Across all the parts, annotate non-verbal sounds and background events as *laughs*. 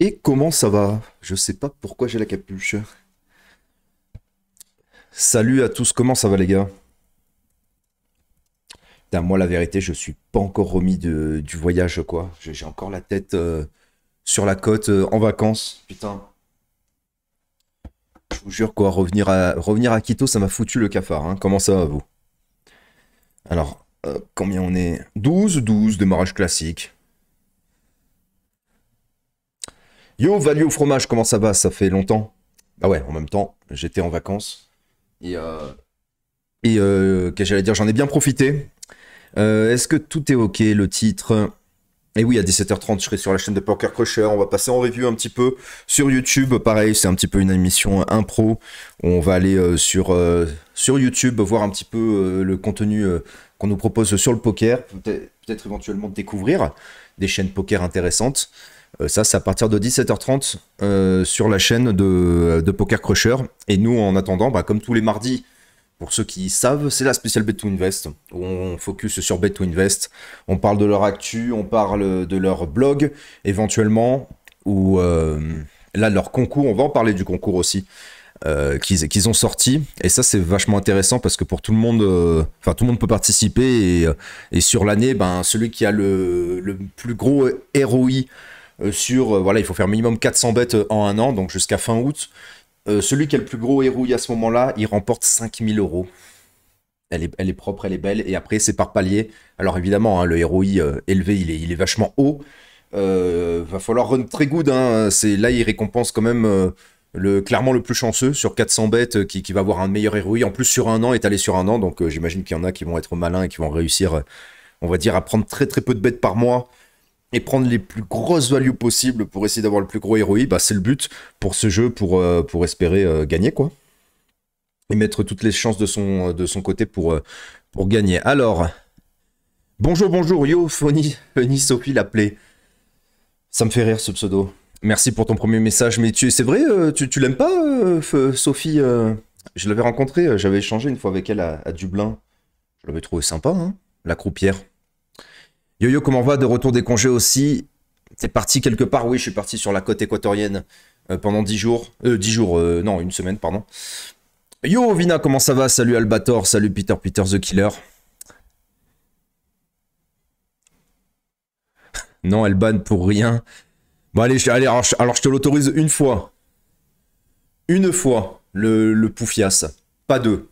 Et comment ça va Je sais pas pourquoi j'ai la capuche. Salut à tous, comment ça va les gars Putain, moi la vérité, je suis pas encore remis du voyage quoi. J'ai encore la tête euh, sur la côte euh, en vacances. Putain. Je vous jure quoi, revenir à, revenir à Quito, ça m'a foutu le cafard. Hein. Comment ça va vous Alors, euh, combien on est 12, 12, démarrage classique. Yo, Value au fromage, comment ça va Ça fait longtemps. Bah ouais, en même temps, j'étais en vacances. Et, euh, et euh, que j'allais dire, j'en ai bien profité. Euh, est-ce que tout est ok, le titre et eh oui, à 17h30, je serai sur la chaîne de Poker Crusher. On va passer en review un petit peu sur YouTube. Pareil, c'est un petit peu une émission impro. On va aller sur, sur YouTube, voir un petit peu le contenu qu'on nous propose sur le poker. Peut-être éventuellement découvrir des chaînes poker intéressantes. Euh, ça, c'est à partir de 17h30 euh, sur la chaîne de, Poker Crusher. Et nous, en attendant, bah, comme tous les mardis, pour ceux qui savent, c'est la spéciale Bet to Invest. Où on focus sur Bet to Invest. On parle de leur actu, on parle de leur blog, éventuellement, ou euh, là, leur concours. On va en parler du concours aussi. qu'ils ont sorti. Et ça, c'est vachement intéressant parce que pour tout le monde, enfin, tout le monde peut participer. Et, sur l'année, ben, celui qui a le, le plus gros ROI euh, sur, euh, voilà, il faut faire minimum 400 bêtes euh, en un an, donc jusqu'à fin août. celui qui a le plus gros hérouille à ce moment-là, il remporte 5000 euros. Elle est, propre, elle est belle, et après c'est par palier. Alors évidemment, hein, le héroï élevé, il est, vachement haut. va falloir run très good. Hein. là, il récompense quand même le clairement le plus chanceux sur 400 bêtes qui, va avoir un meilleur héroï. En plus sur un an, étalé sur un an. Donc j'imagine qu'il y en a qui vont être malins et qui vont réussir, on va dire, à prendre très très peu de bêtes par mois et prendre les plus grosses values possibles pour essayer d'avoir le plus gros héros bah, c'est le but pour ce jeu, pour, euh, pour espérer euh, gagner, quoi. Et mettre toutes les chances de son, euh, de son côté pour, pour gagner. Alors, bonjour, bonjour, yo, Fony, Sophie l'appelait. Ça me fait rire ce pseudo. Merci pour ton premier message, mais tu, c'est vrai, tu, l'aimes pas, Sophie Je l'avais rencontrée, j'avais échangé une fois avec elle à, Dublin. Je l'avais trouvé sympa, hein, la croupière. Yo-Yo, comment va De retour des congés aussi T'es parti quelque part Oui, je suis parti sur la côte équatorienne euh, pendant 10 jours. 10 euh, jours, euh, non, une semaine, pardon. Yo, Vina, comment ça va Salut Albator, salut Peter, Peter the Killer. *laughs* non, elle banne pour rien. Bon, allez, allez alors, je, te l'autorise une fois. Une fois, le poufias. Pas deux.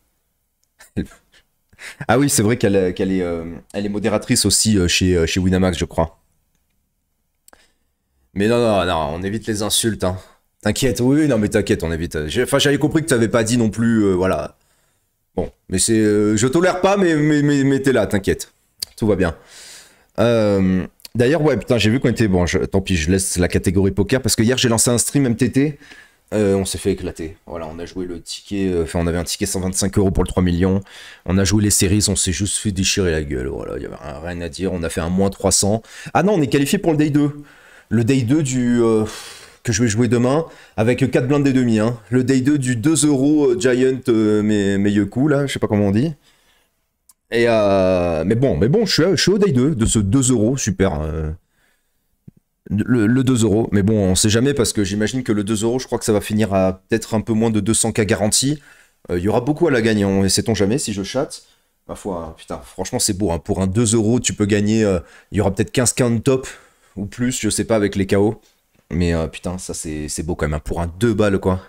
Ah oui, c'est vrai qu'elle est, euh, elle est modératrice aussi euh, euh, chez, Winamax, je crois. Mais non, non, non, on évite les insultes. Hein. T'inquiète, oui, non, mais t'inquiète, on évite. Enfin, j'avais compris que tu n'avais pas dit non plus, voilà. Bon, mais c'est, je tolère pas, mais, mais, mais, t'es là, t'inquiète, tout va bien. D'ailleurs, ouais, putain, j'ai vu qu'on était bon. tant pis, je laisse la catégorie poker parce que hier j'ai lancé un stream MTT euh, on s'est fait éclater. Voilà, on a joué le ticket, euh, enfin on avait un ticket 125 euros pour le 3 millions. On a joué les séries, on s'est juste fait déchirer la gueule. Voilà, il y avait rien à dire. On a fait un moins 300. Ah non, on est qualifié pour le day 2. Le day 2 du euh, que je vais jouer demain avec 4 blindes et demi. Hein. Le day 2 du 2 euros Giant mais coups. là, je sais pas comment on dit. Et mais bon, mais bon, je suis, je suis au day 2 de ce 2 euros, super. Le, 2€, 2 euros, mais bon, on sait jamais parce que j'imagine que le 2 euros, je crois que ça va finir à peut-être un peu moins de 200K garantie. Euh, il y aura beaucoup à la gagner, on ne sait-on jamais si je chatte. Ma foi, hein, putain, franchement, c'est beau. Hein. Pour un 2 euros, tu peux gagner. Euh, il y aura peut-être 15K en top ou plus, je sais pas, avec les KO. Mais euh, putain, ça c'est beau quand même. Hein, pour un 2 balles, quoi.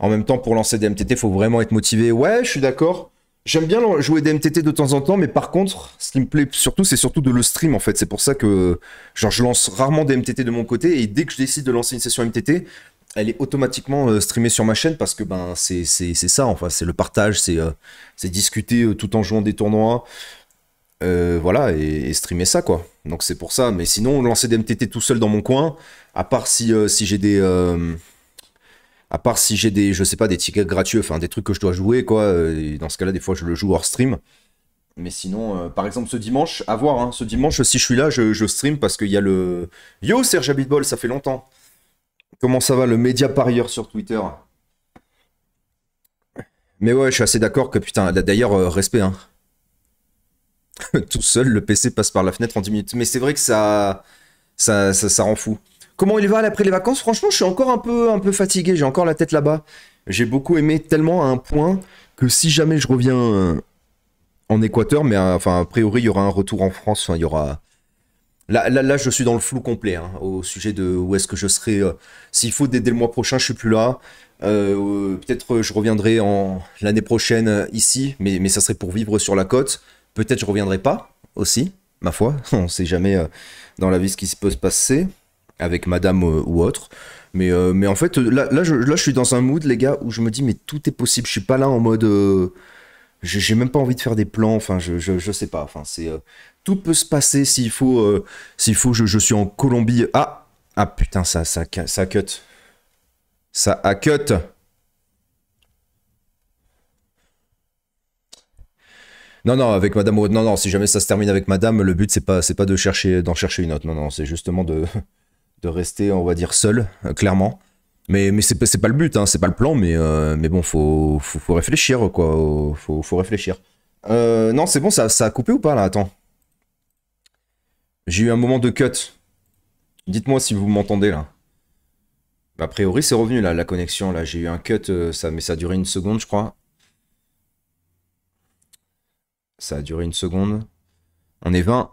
En même temps, pour lancer des MTT, faut vraiment être motivé. Ouais, je suis d'accord. J'aime bien jouer des MTT de temps en temps, mais par contre, ce qui me plaît surtout, c'est surtout de le stream en fait. C'est pour ça que genre, je lance rarement des MTT de mon côté et dès que je décide de lancer une session MTT, elle est automatiquement euh, streamée sur ma chaîne parce que ben c'est ça, enfin, c'est le partage, c'est euh, discuter euh, tout en jouant des tournois. voilà, et, streamer ça quoi. Donc c'est pour ça, mais sinon, lancer des MTT tout seul dans mon coin, à part si, si j'ai des à part si j'ai des, je sais pas, des tickets gratuits, enfin des trucs que je dois jouer, quoi. Euh, et dans ce cas-là, des fois, je le joue hors stream. Mais sinon, euh, par exemple, ce dimanche, à voir, hein, ce dimanche, si je suis là, je, stream parce qu'il y a le. Yo, Serge Abitbol, ça fait longtemps. Comment ça va, le média parieur sur Twitter Mais ouais, je suis assez d'accord que putain, d'ailleurs, euh, respect, hein. *laughs* Tout seul, le PC passe par la fenêtre en 10 minutes. Mais c'est vrai que ça, ça, ça, ça rend fou. Comment il va après les vacances Franchement, je suis encore un peu, un peu fatigué. J'ai encore la tête là-bas. J'ai beaucoup aimé tellement à un point que si jamais je reviens euh, en Équateur, mais euh, enfin, a priori, il y aura un retour en France. il y aura. Là, là, là, je suis dans le flou complet hein, au sujet de où est-ce que je serai. Euh, s'il faut, dès, le mois prochain, je suis plus là. Peut-être je reviendrai en l'année prochaine ici, mais, mais ça serait pour vivre sur la côte. Peut-être je reviendrai pas aussi, ma foi. *laughs* On ne sait jamais dans la vie ce qui peut se passer avec madame euh, ou autre. Mais, euh, mais en fait, là, là, je, suis dans un mood, les gars, où je me dis, mais tout est possible. Je suis pas là en mode. Euh, j'ai même pas envie de faire des plans, enfin, je, je, sais pas. Enfin, c'est tout peut se passer s'il faut. s'il faut, je, suis en Colombie. Ah Ah putain, ça, ça, ça cut. Ça a cut. Non, non, avec Madame Non, non, si jamais ça se termine avec Madame, le but c'est pas, c'est pas de chercher, d'en chercher une autre. Non, non, c'est justement de, de rester, on va dire, seul, euh, clairement. Mais, mais c'est pas le but, hein, c'est pas le plan, mais, euh, mais bon, faut, faut, réfléchir, quoi. Faut, réfléchir. Euh, non, c'est bon, ça, a coupé ou pas, là Attends. J'ai eu un moment de cut. Dites-moi si vous m'entendez, là. Bah, a priori, c'est revenu, là, la connexion, là. J'ai eu un cut, ça, mais ça a duré une seconde, je crois. Ça a duré une seconde. On est 20.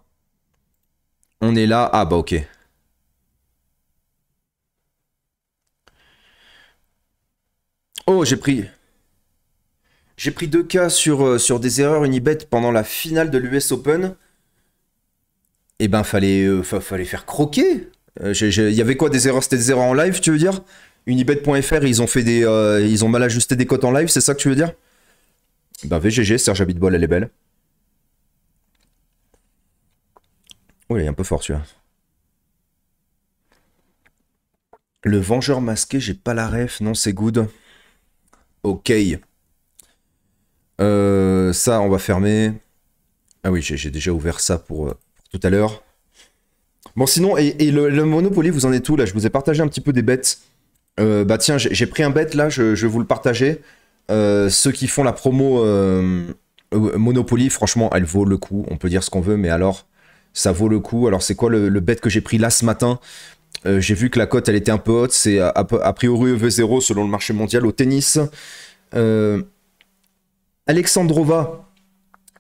On est là. Ah, bah, ok. Oh, j'ai pris. J'ai pris deux cas sur, euh, sur des erreurs Unibet pendant la finale de l'US Open. Eh ben, fallait, euh, fallait faire croquer. Euh, il y avait quoi des erreurs C'était des erreurs en live, tu veux dire Unibet.fr, ils ont fait des, ils ont mal ajusté des cotes en live, c'est ça que tu veux dire eh Ben, VGG, Serge Abitbol, elle est belle. ouais il est un peu fort, tu vois. Le Vengeur Masqué, j'ai pas la ref, non, c'est good. Ok. Euh, ça, on va fermer. Ah oui, j'ai déjà ouvert ça euh, pour, tout à l'heure. Bon, sinon, et, le, Monopoly, vous en êtes où là Je vous ai partagé un petit peu des bêtes. Euh, bah tiens, j'ai pris un bet là, je, vais vous le partager. ceux qui font la promo Monopoly, franchement, elle vaut le coup. On peut dire ce qu'on veut, mais alors, ça vaut le coup. Alors, c'est quoi le, le bet que j'ai pris là ce matin euh, j'ai vu que la cote, elle était un peu haute. C'est euh, a, priori EV0 selon le marché mondial au tennis. Euh, Alexandrova.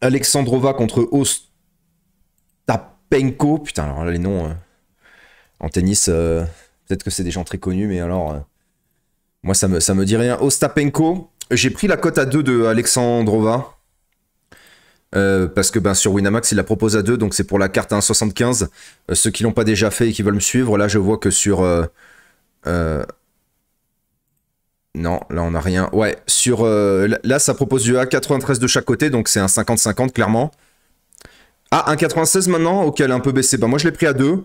Alexandrova contre Ostapenko. Putain, alors là, les noms en tennis, peut-être que c'est des gens très connus, mais alors. moi, ça me, ça me dit rien. Ostapenko. J'ai pris la cote à 2 de Alexandrova. Euh, parce que ben, sur Winamax, il la propose à deux donc c'est pour la carte à 1,75. Euh, ceux qui l'ont pas déjà fait et qui veulent me suivre, là je vois que sur... Euh, non, là on n'a rien. Ouais, sur... là ça propose du A93 de chaque côté, donc c'est un 50-50 clairement. Ah, 1,96 96 maintenant elle est un peu baissée, Ben, moi je l'ai pris à 2.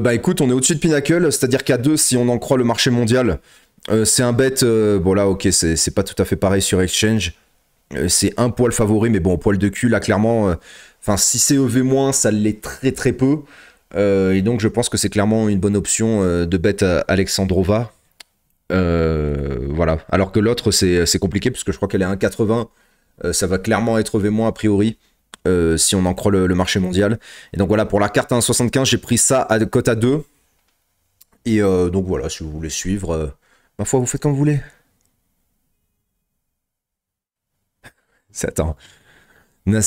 bah écoute, on est au-dessus de Pinnacle, c'est-à-dire qu'à 2, si on en croit le marché mondial, c'est un bet... bon là ok, c'est pas tout à fait pareil sur Exchange. Euh, c'est un poil favori, mais bon, poil de cul, là, clairement, euh, enfin, si c'est EV-, ça l'est très très peu. Euh, et donc, je pense que c'est clairement une bonne option de bête Alexandrova. voilà. Alors que l'autre, c'est compliqué, puisque je crois qu'elle est à 1,80. ça va clairement être EV-, a priori. si on en croit le, marché mondial. Et donc voilà, pour la carte à 1,75, j'ai pris ça à cote à 2. Et donc voilà, si vous voulez suivre, ma foi, vous faites comme vous voulez. Satan. je,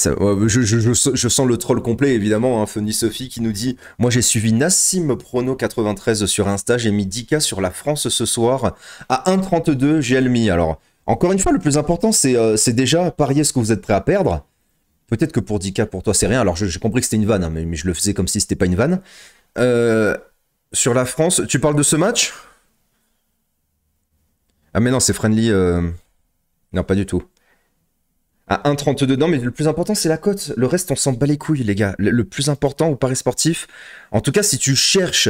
sens le troll complet, évidemment. un hein. Funny Sophie qui nous dit Moi, j'ai suivi Nassim Prono93 sur Insta. J'ai mis 10K sur la France ce soir à 1,32. J'ai mis. Alors, encore une fois, le plus important, euh, c'est déjà parier ce que vous êtes prêt à perdre. Peut-être que pour 10K, pour toi, c'est rien. Alors, j'ai compris que c'était une vanne, hein, mais, je le faisais comme si c'était pas une vanne. Euh, sur la France, tu parles de ce match Ah, mais non, c'est Friendly. Euh, non, pas du tout à 1,32 dedans, mais le plus important c'est la cote. Le reste, on s'en bat les couilles, les gars. Le, plus important au pari sportif, en tout cas, si tu cherches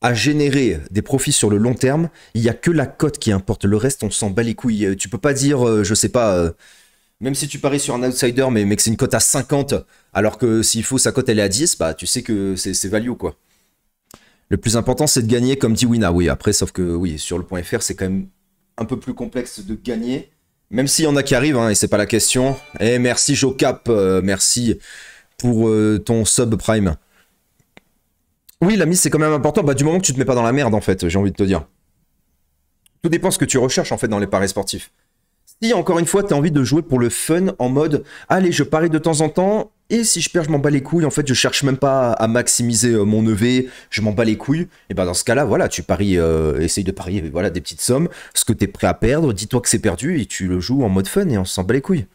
à générer des profits sur le long terme, il n'y a que la cote qui importe. Le reste, on s'en bat les couilles. Euh, tu peux pas dire, euh, je sais pas, euh, même si tu paries sur un outsider, mais, que c'est une cote à 50, alors que s'il faut, sa cote elle est à 10, bah tu sais que c'est value quoi. Le plus important, c'est de gagner, comme dit Wina. Oui, après, sauf que oui, sur le point .fr, c'est quand même un peu plus complexe de gagner. Même s'il y en a qui arrivent, hein, et c'est pas la question. Et eh, merci Jocap, euh, merci pour euh, ton sub prime. Oui, la mise c'est quand même important. Bah, du moment que tu te mets pas dans la merde, en fait, j'ai envie de te dire. Tout dépend ce que tu recherches, en fait, dans les paris sportifs. Si, encore une fois, tu as envie de jouer pour le fun, en mode, allez, je parie de temps en temps, et si je perds, je m'en bats les couilles. En fait, je cherche même pas à maximiser euh, mon EV, je m'en bats les couilles. Et ben dans ce cas-là, voilà, tu paries, euh, essaye de parier voilà, des petites sommes, ce que tu es prêt à perdre, dis-toi que c'est perdu et tu le joues en mode fun et on s'en bat les couilles.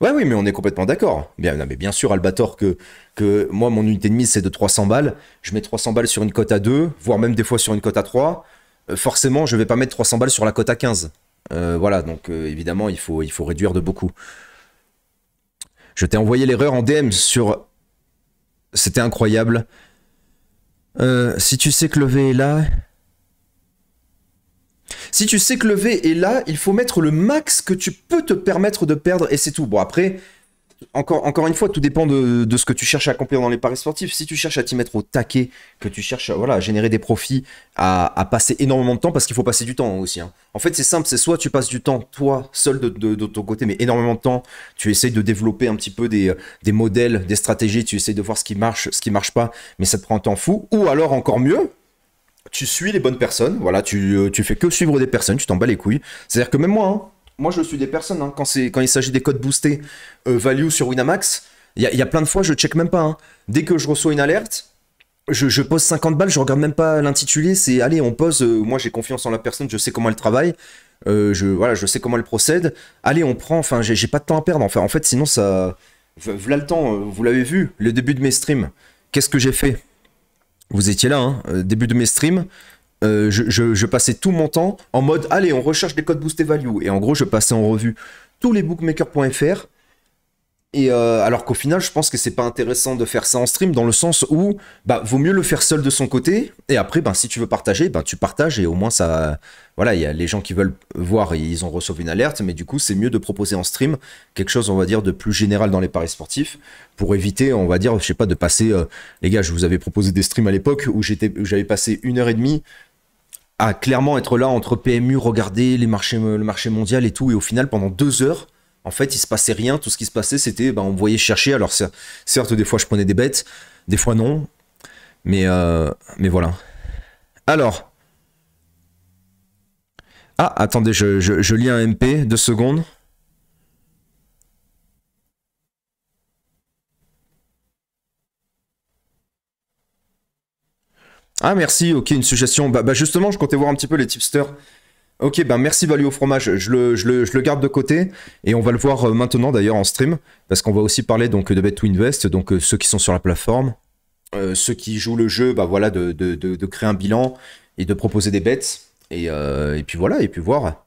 Ouais, oui, mais on est complètement d'accord. Bien, mais bien sûr, Albator, que, que moi, mon unité de mise, c'est de 300 balles. Je mets 300 balles sur une cote à 2, voire même des fois sur une cote à 3. Euh, forcément, je vais pas mettre 300 balles sur la cote à 15. voilà, donc évidemment, il faut, il faut réduire de beaucoup. Je t'ai envoyé l'erreur en DM sur... C'était incroyable. Euh, si tu sais que le V est là... Si tu sais que le V est là, il faut mettre le max que tu peux te permettre de perdre et c'est tout. Bon après, encore, encore une fois, tout dépend de, ce que tu cherches à accomplir dans les paris sportifs. Si tu cherches à t'y mettre au taquet, que tu cherches à, voilà, générer des profits, à, passer énormément de temps, parce qu'il faut passer du temps aussi. Hein. En fait, c'est simple, c'est soit tu passes du temps, toi, seul de, de, ton côté, mais énormément de temps, tu essayes de développer un petit peu des, modèles, des stratégies, tu essayes de voir ce qui marche, ce qui marche pas, mais ça te prend un temps fou. Ou alors, encore mieux, tu suis les bonnes personnes, voilà, tu, euh, tu fais que suivre des personnes, tu t'en bats les couilles. C'est-à-dire que même moi, hein, moi je suis des personnes, hein, quand, quand il s'agit des codes boostés euh, value sur Winamax, il y, a plein de fois, je check même pas. Hein. Dès que je reçois une alerte, je, pose 50 balles, je regarde même pas l'intitulé, c'est allez, on pose, euh, moi j'ai confiance en la personne, je sais comment elle travaille, euh, je, voilà, je sais comment elle procède, allez, on prend, enfin, j'ai pas de temps à perdre, enfin, en fait, sinon ça. Voilà le temps, vous l'avez vu, le début de mes streams, qu'est-ce que j'ai fait Vous étiez là, hein, début de mes streams, euh, je, passais tout mon temps en mode allez, on recherche des codes boost value. Et en gros, je passais en revue tous les bookmakers.fr. Et euh, alors qu'au final, je pense que c'est pas intéressant de faire ça en stream dans le sens où bah vaut mieux le faire seul de son côté. Et après, ben si tu veux partager, bah, tu partages et au moins ça, voilà, il y a les gens qui veulent voir, ils ont reçu une alerte. Mais du coup, c'est mieux de proposer en stream quelque chose, on va dire, de plus général dans les paris sportifs pour éviter, on va dire, je sais pas, de passer. Euh, les gars, je vous avais proposé des streams à l'époque où j'étais, j'avais passé une heure et demie à clairement être là entre PMU, regarder les marchés, euh, le marché mondial et tout. Et au final, pendant deux heures, en fait, il se passait rien. Tout ce qui se passait, c'était, ben on voyait chercher. Alors, certes, des fois, je prenais des bêtes, des fois, non. Mais, euh, mais voilà. Alors. Ah, attendez, je, je lis un MP, deux secondes. Ah merci, ok, une suggestion. Bah, bah, justement, je comptais voir un petit peu les tipsters. Ok, bah merci Value au fromage, je le, garde de côté et on va le voir euh, maintenant d'ailleurs en stream parce qu'on va aussi parler donc de Bet to Invest, donc euh, ceux qui sont sur la plateforme, euh, ceux qui jouent le jeu, bah voilà, de, créer un bilan et de proposer des bets. et, et puis voilà, et puis voir.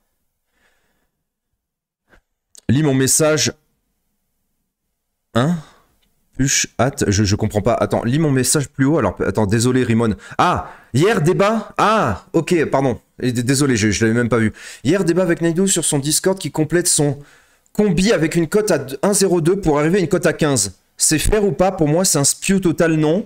Lis mon message. Hein hâte, je, comprends pas. Attends, lis mon message plus haut. Alors, attends, désolé, Rimon. Ah, hier débat Ah, ok, pardon. Désolé, je, je l'avais même pas vu. Hier débat avec Naidoo sur son Discord qui complète son combi avec une cote à 1,02 pour arriver à une cote à 15. C'est faire ou pas Pour moi, c'est un spew total non.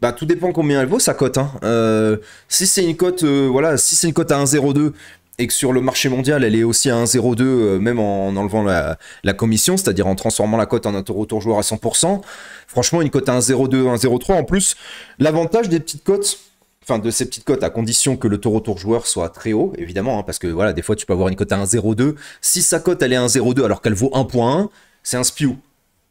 Bah, tout dépend combien elle vaut sa cote. Hein. Euh, si c'est une cote, euh, voilà, si c'est une cote à 1,02, et que sur le marché mondial, elle est aussi à 1,02, euh, même en, enlevant la, commission, c'est-à-dire en transformant la cote en un retour joueur à 100%, franchement, une cote à 1,02, 1,03, en plus, l'avantage des petites cotes, enfin de ces petites cotes, à condition que le tour retour joueur soit très haut, évidemment, hein, parce que voilà, des fois, tu peux avoir une cote à 1,02, si sa cote, elle est à 1,02 alors qu'elle vaut 1,1, c'est un spew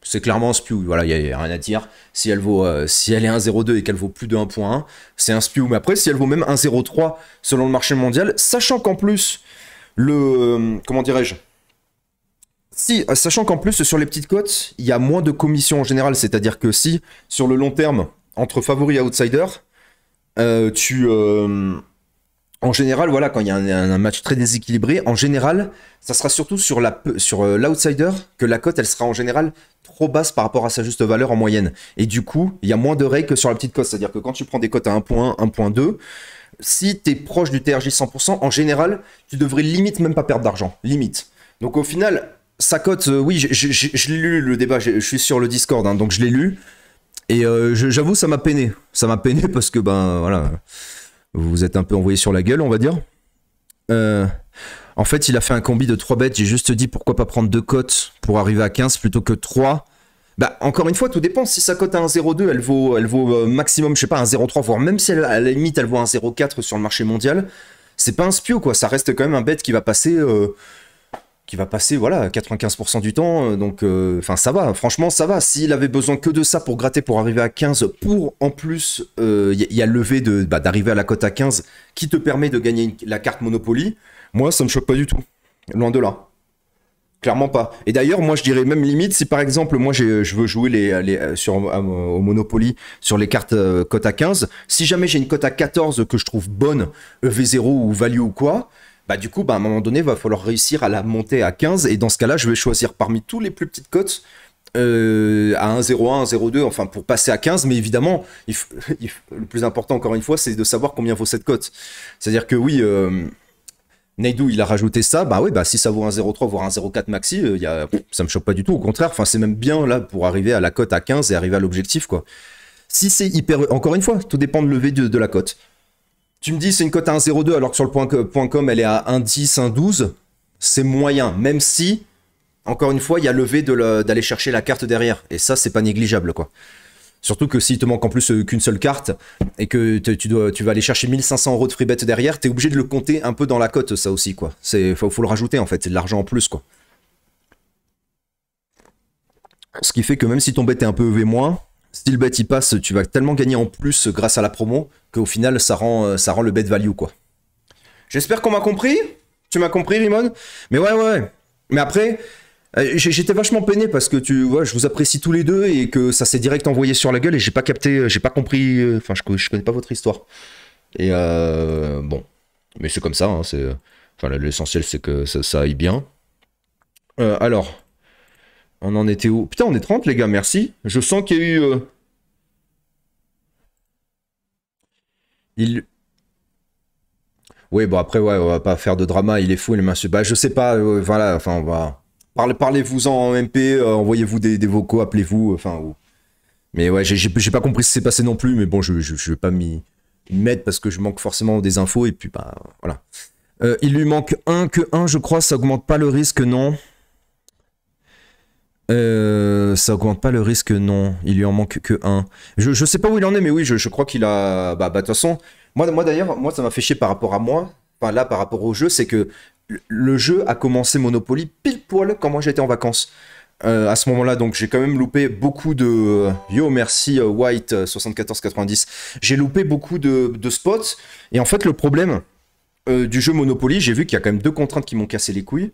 c'est clairement un spew, voilà, il n'y a, rien à dire. Si elle, vaut, euh, si elle est 1,02 et qu'elle vaut plus de 1,1, c'est un spew. Mais après, si elle vaut même 1,03 selon le marché mondial, sachant qu'en plus, le. Euh, comment dirais-je si, euh, sachant qu'en plus, sur les petites cotes, il y a moins de commissions en général, c'est-à-dire que si, sur le long terme, entre favori et outsider, tu, en général, voilà, quand il y a un, match très déséquilibré, en général, ça sera surtout sur la sur euh, l'outsider que la cote, elle sera en général trop basse par rapport à sa juste valeur en moyenne. Et du coup, il y a moins de règles que sur la petite cote. C'est-à-dire que quand tu prends des cotes à 1.1, 1.2, si t'es proche du TRJ 100%, en général, tu devrais limite même pas perdre d'argent. Limite. Donc au final, sa cote, euh, oui, je l'ai lu le débat, je suis sur le Discord, hein, donc je l'ai lu. Et euh, j'avoue, ça m'a peiné. Ça m'a peiné parce que, ben voilà vous vous êtes un peu envoyé sur la gueule, on va dire. Euh, en fait, il a fait un combi de 3 bêtes. J'ai juste dit pourquoi pas prendre 2 cotes pour arriver à 15 plutôt que 3. Bah, encore une fois, tout dépend. Si sa cote à 1,02, elle vaut, elle vaut euh, maximum, je sais pas, 1,03, voire même si à la limite elle vaut 1,04 sur le marché mondial, c'est pas un spio, quoi. Ça reste quand même un bête qui va passer, euh, qui va passer voilà 95% du temps euh, donc euh, enfin ça va franchement ça va s'il avait besoin que de ça pour gratter pour arriver à 15 pour en plus il euh, y, a le levé de bah, d'arriver à la cote à 15 qui te permet de gagner la carte Monopoly moi ça me choque pas du tout loin de là clairement pas et d'ailleurs moi je dirais même limite si par exemple moi je veux jouer les, sur au Monopoly sur les cartes cote à 15 si jamais j'ai une cote à 14 que je trouve bonne EV0 ou value ou quoi bah, du coup, bah, à un moment donné, il va falloir réussir à la monter à 15. Et dans ce cas-là, je vais choisir parmi tous les plus petites cotes euh, à 1,01, 1,02, enfin pour passer à 15, mais évidemment, *laughs* le plus important encore une fois, c'est de savoir combien vaut cette cote. C'est-à-dire que oui, euh, il a rajouté ça, bah oui, bah si ça vaut 1,03 voire 1,04 maxi, ça euh, y ça me choque pas du tout, au contraire, enfin c'est même bien là pour arriver à la cote à 15 et arriver à l'objectif quoi. Si c'est hyper, encore une fois, tout dépend de lever de la cote. Tu me dis, c'est une cote à 1,02 alors que sur le point, .com, elle est à 1,10, 1,12. C'est moyen, même si, encore une fois, il y a levé d'aller chercher la carte derrière. Et ça, c'est pas négligeable, quoi. Surtout que s'il te manque en plus euh, qu'une seule carte et que tu, dois, tu vas aller chercher 1500 euros de free bet derrière, t'es obligé de le compter un peu dans la cote, ça aussi, quoi. Il faut, faut, le rajouter, en fait. C'est de l'argent en plus, quoi. Ce qui fait que même si ton bet est un peu EV-, style bet il passe, tu vas tellement gagner en plus grâce à la promo qu'au final ça rend, euh, ça rend le bet value quoi. J'espère qu'on m'a compris. Tu m'as compris Rimon Mais ouais ouais. Mais après, euh, j'étais vachement peiné parce que tu vois, je vous apprécie tous les deux et que ça s'est direct envoyé sur la gueule et j'ai pas capté, euh, j'ai pas compris. Enfin, je, je connais pas votre histoire. Et bon, mais c'est comme ça. Hein, l'essentiel c'est que ça, aille bien. alors. On en était où Putain, on est 30, les gars, merci. Je sens qu'il y a eu... Euh, il... Oui, bon, après, ouais, on va pas faire de drama, il est fou, il su... Bah, je sais pas, euh, voilà, enfin, on va... Parlez-vous en MP, euh, envoyez-vous des, vocaux, appelez-vous, enfin... Mais ouais, j'ai pas compris ce qui s'est passé non plus, mais bon, je, ne je vais pas m'y mettre parce que je manque forcément des infos, et puis, bah, voilà. il lui manque un que un, je crois, ça augmente pas le risque, non euh, ça augmente pas le risque, non. Il lui en manque que un. Je, sais pas où il en est, mais oui, je, crois qu'il a. Bah, bah de toute façon, moi, d'ailleurs, moi, ça m'a fait chier par rapport à moi. Enfin, là, par rapport au jeu, c'est que le jeu a commencé Monopoly pile poil quand moi j'étais en vacances. Euh, à ce moment-là, donc j'ai quand même loupé beaucoup de. Euh, yo, merci euh, White7490. J'ai loupé beaucoup de, spots. Et en fait, le problème du jeu Monopoly, j'ai vu qu'il y a quand même deux contraintes qui m'ont cassé les couilles.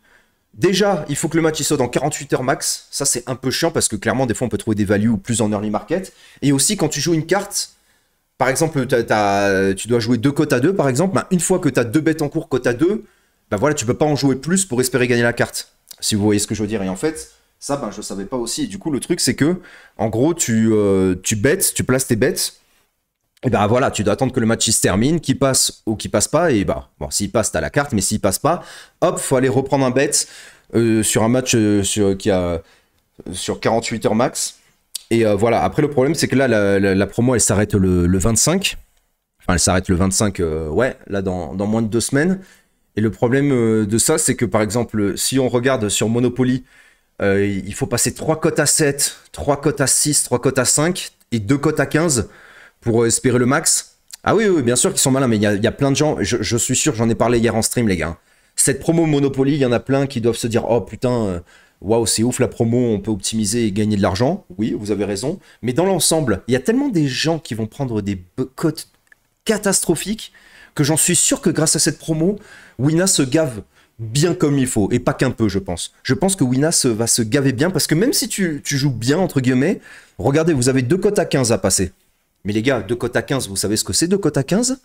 Déjà, il faut que le match il soit dans 48 heures max. Ça, c'est un peu chiant parce que clairement, des fois, on peut trouver des values plus en early market. Et aussi, quand tu joues une carte, par exemple, tu dois jouer deux cotes à deux, par exemple. Ben, une fois que tu as deux bêtes en cours, cotes à deux, bah voilà, tu peux pas en jouer plus pour espérer gagner la carte. Si vous voyez ce que je veux dire. Et en fait, ça, ben, ne je savais pas aussi. du coup, le truc, c'est que, en gros, tu, euh, tu bêtes, tu places tes bêtes et eh ben voilà, tu dois attendre que le match se termine, qu'il passe ou qu'il passe pas, et bah bon, s'il passe, t'as la carte, mais s'il passe pas, hop, faut aller reprendre un bet euh, sur un match euh, sur, qui a euh, sur 48 heures max. Et voilà, après le problème c'est que là la, promo elle s'arrête le, 25. Enfin elle s'arrête le 25, ouais, là dans, dans, moins de deux semaines. Et le problème de ça c'est que par exemple si on regarde sur Monopoly, il faut passer 3 cotes à 7, 3 cotes à 6, 3 cotes à 5 et 2 cotes à 15 pour euh, espérer le max. Ah oui, oui, bien sûr qu'ils sont malins, mais il y, a plein de gens, je, suis sûr, j'en ai parlé hier en stream, les gars. Cette promo Monopoly, il y en a plein qui doivent se dire Oh putain, euh, waouh, c'est ouf la promo, on peut optimiser et gagner de l'argent. Oui, vous avez raison. Mais dans l'ensemble, il y a tellement des gens qui vont prendre des cotes catastrophiques que j'en suis sûr que grâce à cette promo, Wina se gave bien comme il faut, et pas qu'un peu, je pense. Je pense que Wina va se gaver bien, parce que même si tu, tu joues bien, entre guillemets, regardez, vous avez deux cotes à 15 à passer. Mais les gars, deux cotes à 15, vous savez ce que c'est deux cotes à 15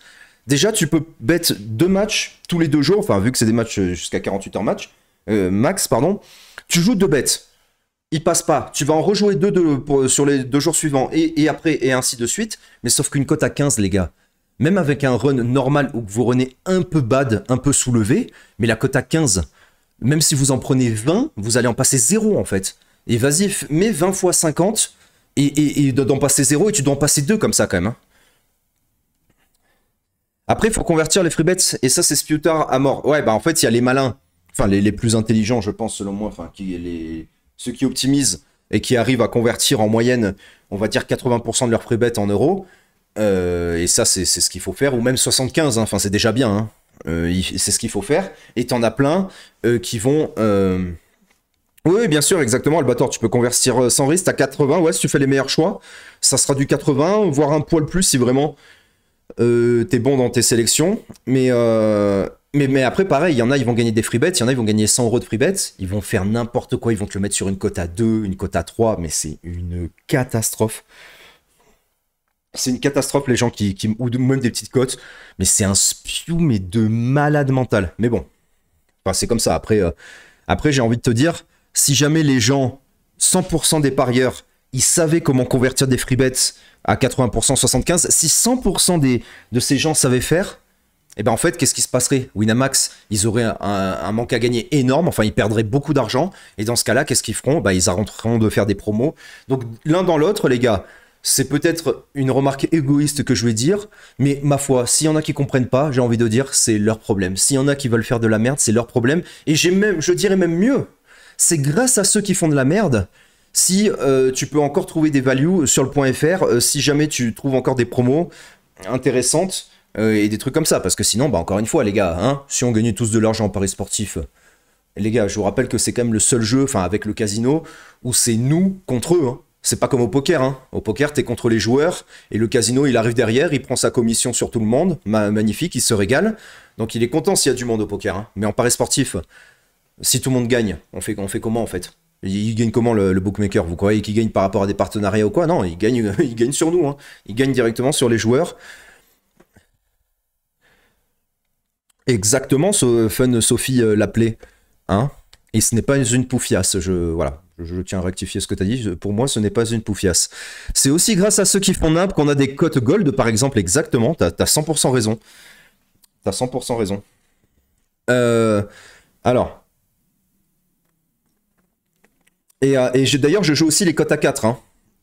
Déjà, tu peux bet deux matchs tous les deux jours, enfin, vu que c'est des matchs euh, jusqu'à 48 heures match, euh, max, pardon. Tu joues deux bêtes. Il passe pas. Tu vas en rejouer deux, sur les deux jours suivants et, après, et ainsi de suite. Mais sauf qu'une cote à 15, les gars, même avec un run normal où vous renez un peu bad, un peu soulevé, mais la cote à 15, même si vous en prenez 20, vous allez en passer zéro en fait. Et vas-y, mets 20 fois 50, et, et, et d'en passer 0 et tu dois en passer 2 comme ça quand même. Hein. Après, il faut convertir les free bets et ça, c'est Sputard à mort. Ouais, bah en fait, il y a les malins, enfin les, plus intelligents, je pense, selon moi, enfin qui, les, ceux qui optimisent et qui arrivent à convertir en moyenne, on va dire 80% de leurs free bets en euros. Euh, et ça, c'est ce qu'il faut faire, ou même 75, hein. enfin c'est déjà bien. Hein. Euh, c'est ce qu'il faut faire. Et t'en as plein euh, qui vont oui, bien sûr, exactement. Albator, tu peux convertir euh, sans risque à 80. Ouais, si tu fais les meilleurs choix, ça sera du 80, voire un poil plus si vraiment euh, t'es bon dans tes sélections. Mais, euh, mais, mais après, pareil, il y en a, ils vont gagner des free bets. Il y en a, ils vont gagner 100 euros de free bets. Ils vont faire n'importe quoi. Ils vont te le mettre sur une cote à 2, une cote à 3. Mais c'est une catastrophe. C'est une catastrophe, les gens qui, ou même des petites cotes. Mais c'est un spiou, mais de malade mental. Mais bon. Enfin, c'est comme ça. Après, après j'ai envie de te dire si jamais les gens, 100% des parieurs, ils savaient comment convertir des free bets à 80%, 75%, si 100% des, de ces gens savaient faire, et eh bien en fait, qu'est-ce qui se passerait Winamax, ils auraient un, manque à gagner énorme, enfin ils perdraient beaucoup d'argent, et dans ce cas-là, qu'est-ce qu'ils feront ben, Ils arrêteront de faire des promos. Donc l'un dans l'autre, les gars, c'est peut-être une remarque égoïste que je vais dire, mais ma foi, s'il y en a qui comprennent pas, j'ai envie de dire, c'est leur problème. S'il y en a qui veulent faire de la merde, c'est leur problème. Et j'ai même, je dirais même mieux, c'est grâce à ceux qui font de la merde si euh, tu peux encore trouver des values sur le point .fr, euh, si jamais tu trouves encore des promos intéressantes euh, et des trucs comme ça. Parce que sinon, bah, encore une fois, les gars, hein, si on gagnait tous de l'argent en paris sportif, les gars, je vous rappelle que c'est quand même le seul jeu, enfin avec le casino, où c'est nous contre eux. Hein. C'est pas comme au poker. Hein. Au poker, t'es contre les joueurs et le casino, il arrive derrière, il prend sa commission sur tout le monde, magnifique, il se régale. Donc il est content s'il y a du monde au poker. Hein. Mais en paris sportif, si tout le monde gagne, on fait, fait comment en fait il gagne comment le, bookmaker Vous croyez qu'il gagne par rapport à des partenariats ou quoi Non, il gagne, *laughs* il sur nous. Hein. Il gagne directement sur les joueurs. Exactement, ce Fun Sophie euh, l'appelait. Hein. Et ce n'est pas une poufiasse. Je, voilà, je tiens à rectifier ce que tu as dit. Pour moi, ce n'est pas une poufiasse. C'est aussi grâce à ceux qui font nimp qu'on a des cotes gold, par exemple. Exactement, tu as, 100% raison. Tu as 100% raison. Euh, alors, et, euh, d'ailleurs, je joue aussi les cotes à 4. Hein.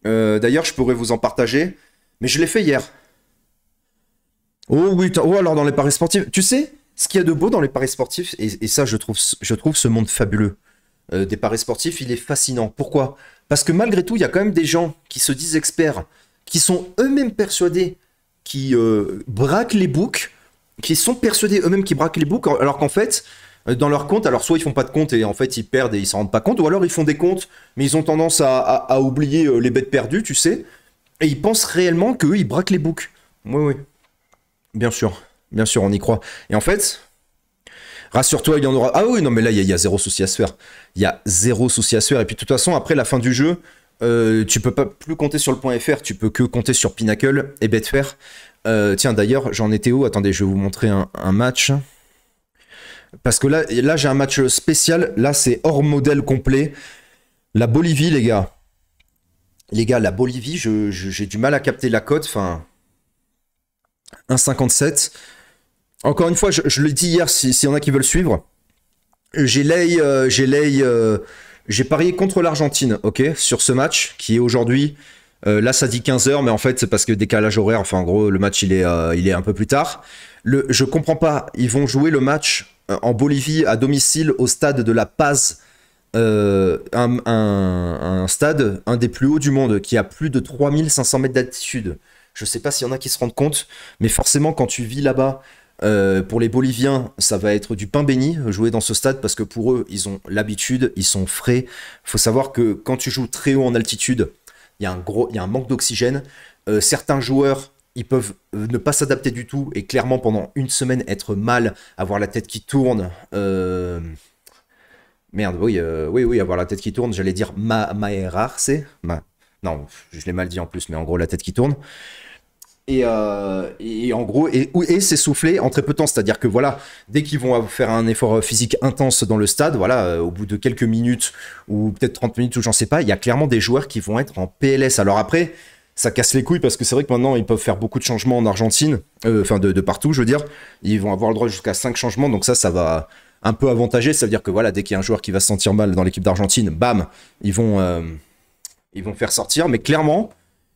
Euh, d'ailleurs, je pourrais vous en partager. Mais je l'ai fait hier. Oh oui, oh, alors dans les paris sportifs. Tu sais, ce qu'il y a de beau dans les paris sportifs, et, ça, je trouve, je trouve ce monde fabuleux euh, des paris sportifs, il est fascinant. Pourquoi Parce que malgré tout, il y a quand même des gens qui se disent experts, qui sont eux-mêmes persuadés, qui braquent les books, qui sont persuadés eux-mêmes qui braquent les books, alors qu'en fait, euh, dans leur compte. Alors, soit ils font pas de compte et en fait ils perdent et ils s'en rendent pas compte, ou alors ils font des comptes, mais ils ont tendance à, oublier euh, les bêtes perdues, tu sais. Et ils pensent réellement qu'eux, ils braquent les boucs. Oui, oui. Bien sûr. Bien sûr, on y croit. Et en fait, rassure-toi, il y en aura. Ah oui, non, mais là, il y, a zéro souci à se faire. Il y a zéro souci à se faire. Et puis, de toute façon, après la fin du jeu, euh, tu peux pas plus compter sur le point FR, tu peux que compter sur Pinnacle et Betfair. tiens, d'ailleurs, j'en étais où Attendez, je vais vous montrer un match. Parce que là, là j'ai un match spécial. Là, c'est hors modèle complet. La Bolivie, les gars. Les gars, la Bolivie, j'ai du mal à capter la cote. Enfin, 1,57. Encore une fois, je, le dis hier, s'il y en a qui veulent suivre. J'ai euh, euh, j'ai parié contre l'Argentine, ok, sur ce match qui est aujourd'hui. Euh, là, ça dit 15h, mais en fait, c'est parce que décalage horaire. Enfin, en gros, le match, il est, il est un peu plus tard. Le, je comprends pas. Ils vont jouer le match euh, en Bolivie à domicile au stade de la Paz. Euh, un, stade, un des plus hauts du monde, qui a plus de 3500 mètres d'altitude. Je sais pas s'il y en a qui se rendent compte, mais forcément, quand tu vis là-bas, euh, pour les Boliviens, ça va être du pain béni jouer dans ce stade parce que pour eux, ils ont l'habitude, ils sont frais. Faut savoir que quand tu joues très haut en altitude, il y, y, a un manque d'oxygène. certains joueurs ils peuvent euh, ne pas s'adapter du tout et clairement pendant une semaine être mal, avoir la tête qui tourne. Euh, merde, oui, euh, oui, oui, avoir la tête qui tourne, j'allais dire ma, ma c'est Non, je l'ai mal dit en plus, mais en gros, la tête qui tourne. Et, en gros et, et s'essouffler en très peu de temps c'est à dire que voilà dès qu'ils vont faire un effort physique intense dans le stade voilà au bout de quelques minutes ou peut-être 30 minutes ou j'en sais pas il y a clairement des joueurs qui vont être en PLS alors après ça casse les couilles parce que c'est vrai que maintenant ils peuvent faire beaucoup de changements en Argentine, euh, enfin de, partout, je veux dire. Ils vont avoir le droit jusqu'à 5 changements, donc ça, ça va un peu avantager. Ça veut dire que voilà, dès qu'il y a un joueur qui va se sentir mal dans l'équipe d'Argentine, bam, ils vont, euh, ils vont faire sortir. Mais clairement,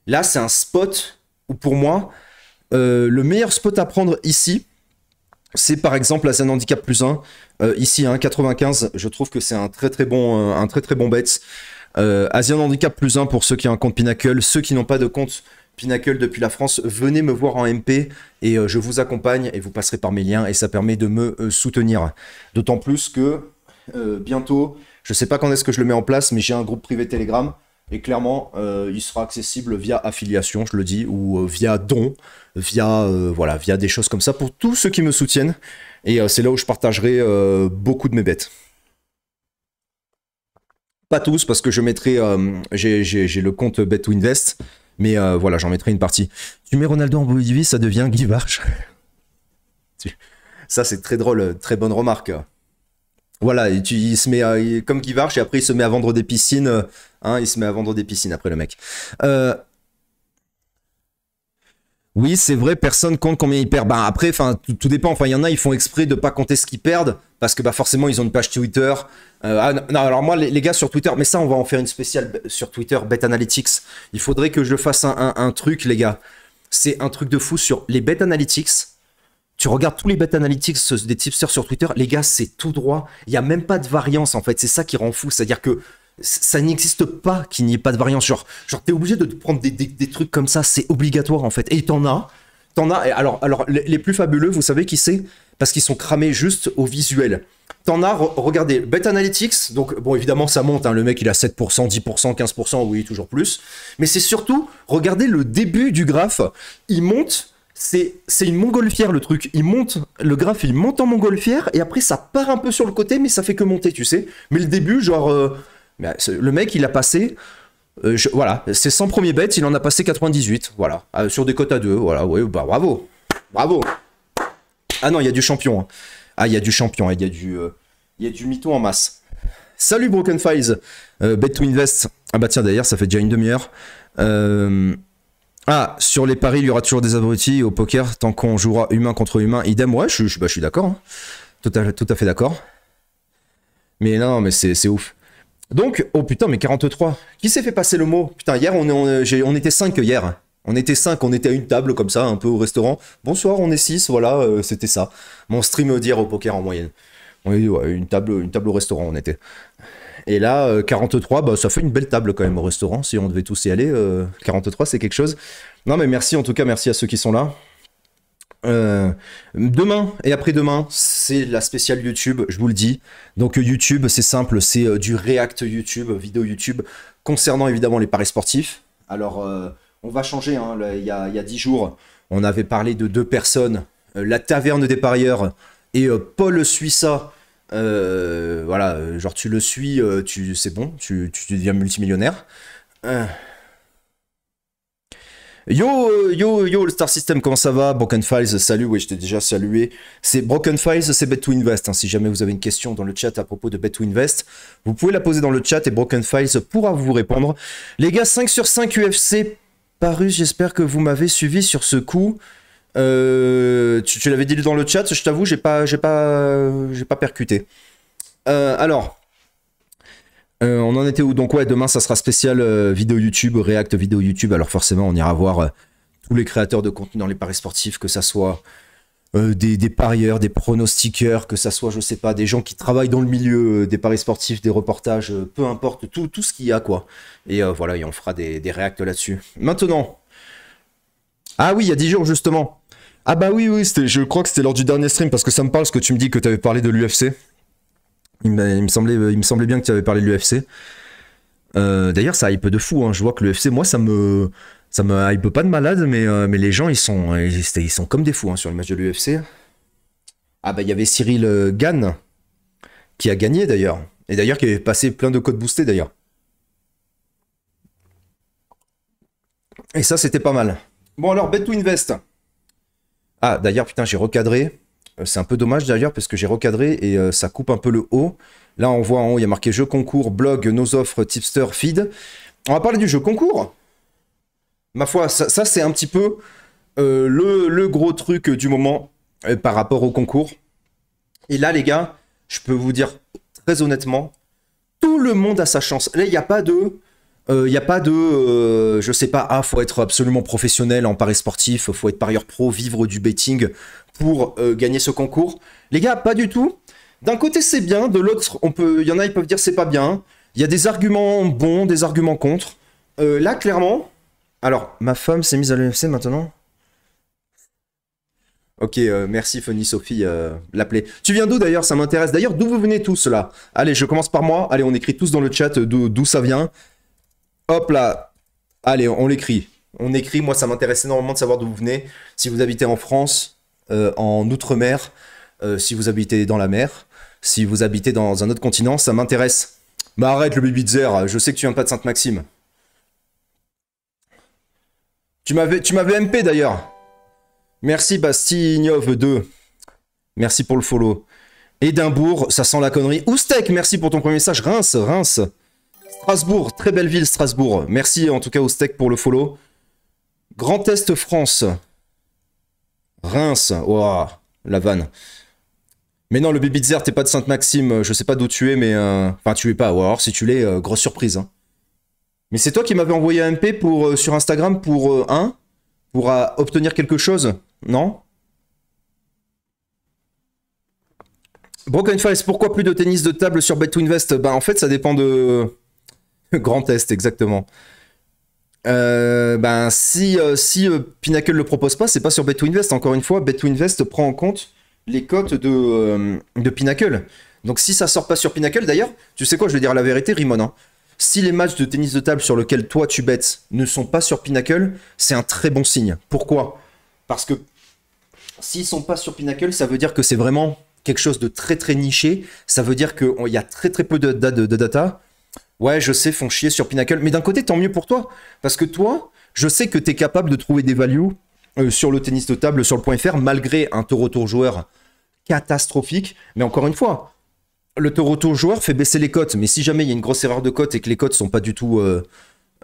là, c'est un spot où pour moi, euh, le meilleur spot à prendre ici, c'est par exemple la scène handicap plus 1. ici, à 1,95, je trouve que c'est un très très bon, un très très bon bet. Euh, Asian Handicap plus 1 pour ceux qui ont un compte Pinnacle. Ceux qui n'ont pas de compte Pinnacle depuis la France, venez me voir en MP et euh, je vous accompagne et vous passerez par mes liens et ça permet de me euh, soutenir. D'autant plus que euh, bientôt, je ne sais pas quand est-ce que je le mets en place, mais j'ai un groupe privé Telegram et clairement, il sera accessible via affiliation, je le dis, ou via don, via voilà, via des choses comme ça pour tous ceux qui me soutiennent. Et c'est là où je partagerai beaucoup de mes bêtes. Pas tous, parce que je mettrai. Euh, j'ai le compte betwinvest Invest. Mais euh, voilà, j'en mettrai une partie. Tu mets Ronaldo en Bolivie, ça devient Guy *laughs* ça, c'est très drôle. Très bonne remarque. Voilà, tu, il se met euh, comme Guy et après il se met à vendre des piscines. Hein, il se met à vendre des piscines après le mec. Euh, oui, c'est vrai, personne compte combien ils perdent. Bah, après, enfin, tout, dépend. Enfin, il y en a, ils font exprès de pas compter ce qu'ils perdent parce que bah forcément, ils ont une page Twitter. Euh, ah, non, alors moi, les, gars sur Twitter, mais ça, on va en faire une spéciale sur Twitter, Bet Analytics. Il faudrait que je fasse un, truc, les gars. C'est un truc de fou sur les Bet Analytics. Tu regardes tous les Bet Analytics des tipsters sur Twitter, les gars, c'est tout droit. Il y a même pas de variance en fait. C'est ça qui rend fou, c'est-à-dire que ça n'existe pas qu'il n'y ait pas de variance. Genre, genre t'es obligé de prendre des, trucs comme ça, c'est obligatoire en fait. Et t'en as, t'en as. Alors, alors les, plus fabuleux, vous savez qui c'est Parce qu'ils sont cramés juste au visuel. T'en as, regardez, Bet Analytics, donc bon, évidemment, ça monte, hein, le mec il a 7%, 10%, 15%, oui, toujours plus. Mais c'est surtout, regardez le début du graphe, il monte, c'est une montgolfière le truc. Il monte, le graphe il monte en montgolfière et après ça part un peu sur le côté mais ça fait que monter, tu sais. Mais le début, genre, euh, bah, le mec, il a passé. Euh, voilà, c'est 100 premiers bêtes, il en a passé 98. Voilà, euh, sur des cotes à 2. Voilà, ouais bah bravo. Bravo. Ah non, il y a du champion. Hein. Ah, il y a du champion. Hein, il y a du, euh, il y a du mytho en masse. Salut Broken Files. bet to invest. Ah bah tiens, d'ailleurs, ça fait déjà une demi-heure. Ah, sur les paris, il y aura toujours des abrutis au poker tant qu'on jouera humain contre humain. Idem, ouais, je, bah, suis d'accord. Hein. tout à fait d'accord. Mais non, mais c'est ouf. Donc, oh putain, mais 43. Qui s'est fait passer le mot Putain, hier, on, était 5 hier. On était 5, on était à une table comme ça, un peu au restaurant. Bonsoir, on est 6, voilà, euh, c'était ça. Mon stream d'hier au poker en moyenne. Oui, une table, une table au restaurant, on était. Et là, 43, euh, bah, ça fait une belle table quand même au restaurant. Si on devait tous y aller, 43, euh, c'est quelque chose. Non, mais merci en tout cas, merci à ceux qui sont là. Euh, demain et après-demain, c'est la spéciale YouTube, je vous le dis. Donc euh, YouTube, c'est simple, c'est euh, du React YouTube, vidéo YouTube, concernant évidemment les paris sportifs. Alors, on va changer, hein, il, y a, 10 jours, on avait parlé de deux personnes, la taverne des parieurs et Paul Suissa. voilà, genre tu le suis, tu c'est bon, tu, tu deviens multimillionnaire. Yo, euh, yo, yo, le Star System, comment ça va Broken Files, salut, oui, je t'ai déjà salué. C'est Broken Files, c'est Bet to Invest. Hein. Si jamais vous avez une question dans le chat à propos de Bet Invest, vous pouvez la poser dans le chat et Broken Files pourra vous répondre. Les gars, 5 sur 5 UFC paru j'espère que vous m'avez suivi sur ce coup. Euh, tu, l'avais dit dans le chat, je t'avoue, j'ai pas, j'ai pas, j'ai pas percuté. Euh, alors, euh, on en était où Donc ouais, demain ça sera spécial euh, vidéo YouTube, React vidéo YouTube. Alors forcément, on ira voir euh, tous les créateurs de contenu dans les paris sportifs, que ça soit des, parieurs, des pronostiqueurs, que ça soit, je sais pas, des gens qui travaillent dans le milieu des paris sportifs, des reportages, peu importe, tout, tout ce qu'il y a quoi. Et voilà, et on fera des, des là-dessus. Maintenant. Ah oui, il y a 10 jours justement. Ah bah oui, oui, je crois que c'était lors du dernier stream parce que ça me parle ce que tu me dis que tu avais parlé de l'UFC. Il, me semblait, euh, il me semblait bien que tu avais parlé de l'UFC. Euh, d'ailleurs, ça hype de fou. Hein. Je vois que l'UFC, moi, ça me, ça me hype pas de malade, mais, euh, mais les gens, ils sont, sont comme des fous hein, sur le match de l'UFC. Ah, bah, il y avait Cyril Gann qui a gagné d'ailleurs. Et d'ailleurs, qui avait passé plein de codes boostés d'ailleurs. Et ça, c'était pas mal. Bon, alors, Bet to Invest. Ah, d'ailleurs, putain, j'ai recadré. Euh, c'est un peu dommage d'ailleurs parce que j'ai recadré et euh, ça coupe un peu le haut. Là, on voit en haut, il y a marqué jeu concours, blog, nos offres, tipster, feed. On va parler du jeu concours. Ma foi, ça, c'est un petit peu euh, le, gros truc du moment par rapport au concours. Et là, les gars, je peux vous dire très honnêtement, tout le monde a sa chance. Là, il n'y a pas de. Il n'y a pas de, je sais pas, ah, faut être absolument professionnel en paris sportif, faut être parieur pro, vivre du betting, pour euh, gagner ce concours. Les gars, pas du tout. D'un côté, c'est bien, de l'autre, on peut, il y en a, ils peuvent dire c'est pas bien. Il y a des arguments bons, des arguments contre. Euh, là, clairement, alors ma femme s'est mise à l'UFC maintenant. Ok, euh, merci Funny Sophie, l'appeler. Tu viens d'où d'ailleurs Ça m'intéresse. D'ailleurs, d'où vous venez tous là Allez, je commence par moi. Allez, on écrit tous dans le chat d'où ça vient. Hop là. Allez, on, on l'écrit. On écrit. Moi, ça m'intéresse énormément de savoir d'où vous venez. Si vous habitez en France, euh, en outre-mer, euh, si vous habitez dans la mer, si vous habitez dans un autre continent, ça m'intéresse. Bah arrête le Bibitzer, je sais que tu viens pas de Sainte-Maxime. Tu m'avais, tu m'avais MP d'ailleurs. Merci Bastignov 2. Merci pour le follow. Édimbourg, ça sent la connerie. Oustek, merci pour ton premier message. Reims, Reims. Strasbourg, très belle ville Strasbourg. Merci en tout cas Oustek pour le follow. Grand Est France. Reims. waouh, la vanne. Mais non, le Bibitzer, t'es pas de Sainte-Maxime. Euh, je sais pas d'où tu es, mais. Euh, enfin, tu es pas. Ou alors, si tu l'es, euh, grosse surprise. Hein. Mais c'est toi qui m'avais envoyé un MP pour, sur Instagram pour un Pour obtenir quelque chose Non Broken Face, pourquoi plus de tennis de table sur Bet 2 Invest Bah, ben, en fait, ça dépend de. *laughs* Grand Test, exactement. Euh, ben si, euh, si euh, Pinnacle le propose pas, c'est pas sur BetWinvest. Encore une fois, BetWinvest prend en compte les cotes de, de Pinnacle. Donc si ça sort pas sur Pinnacle, d'ailleurs, tu sais quoi, je vais dire la vérité, Rimon. Hein. Si les matchs de tennis de table sur lesquels toi tu bêtes ne sont pas sur Pinnacle, c'est un très bon signe. Pourquoi Parce que s'ils sont pas sur Pinnacle, ça veut dire que c'est vraiment quelque chose de très très niché. Ça veut dire qu'il y a très très peu de, de data ouais, je sais, font chier sur Pinnacle. Mais d'un côté, tant mieux pour toi. Parce que toi, je sais que tu es capable de trouver des values euh, sur le tennis de table, sur le point .fr, malgré un taux retour joueur catastrophique. Mais encore une fois, le taux retour joueur fait baisser les cotes. Mais si jamais il y a une grosse erreur de cote et que les cotes sont pas du tout euh,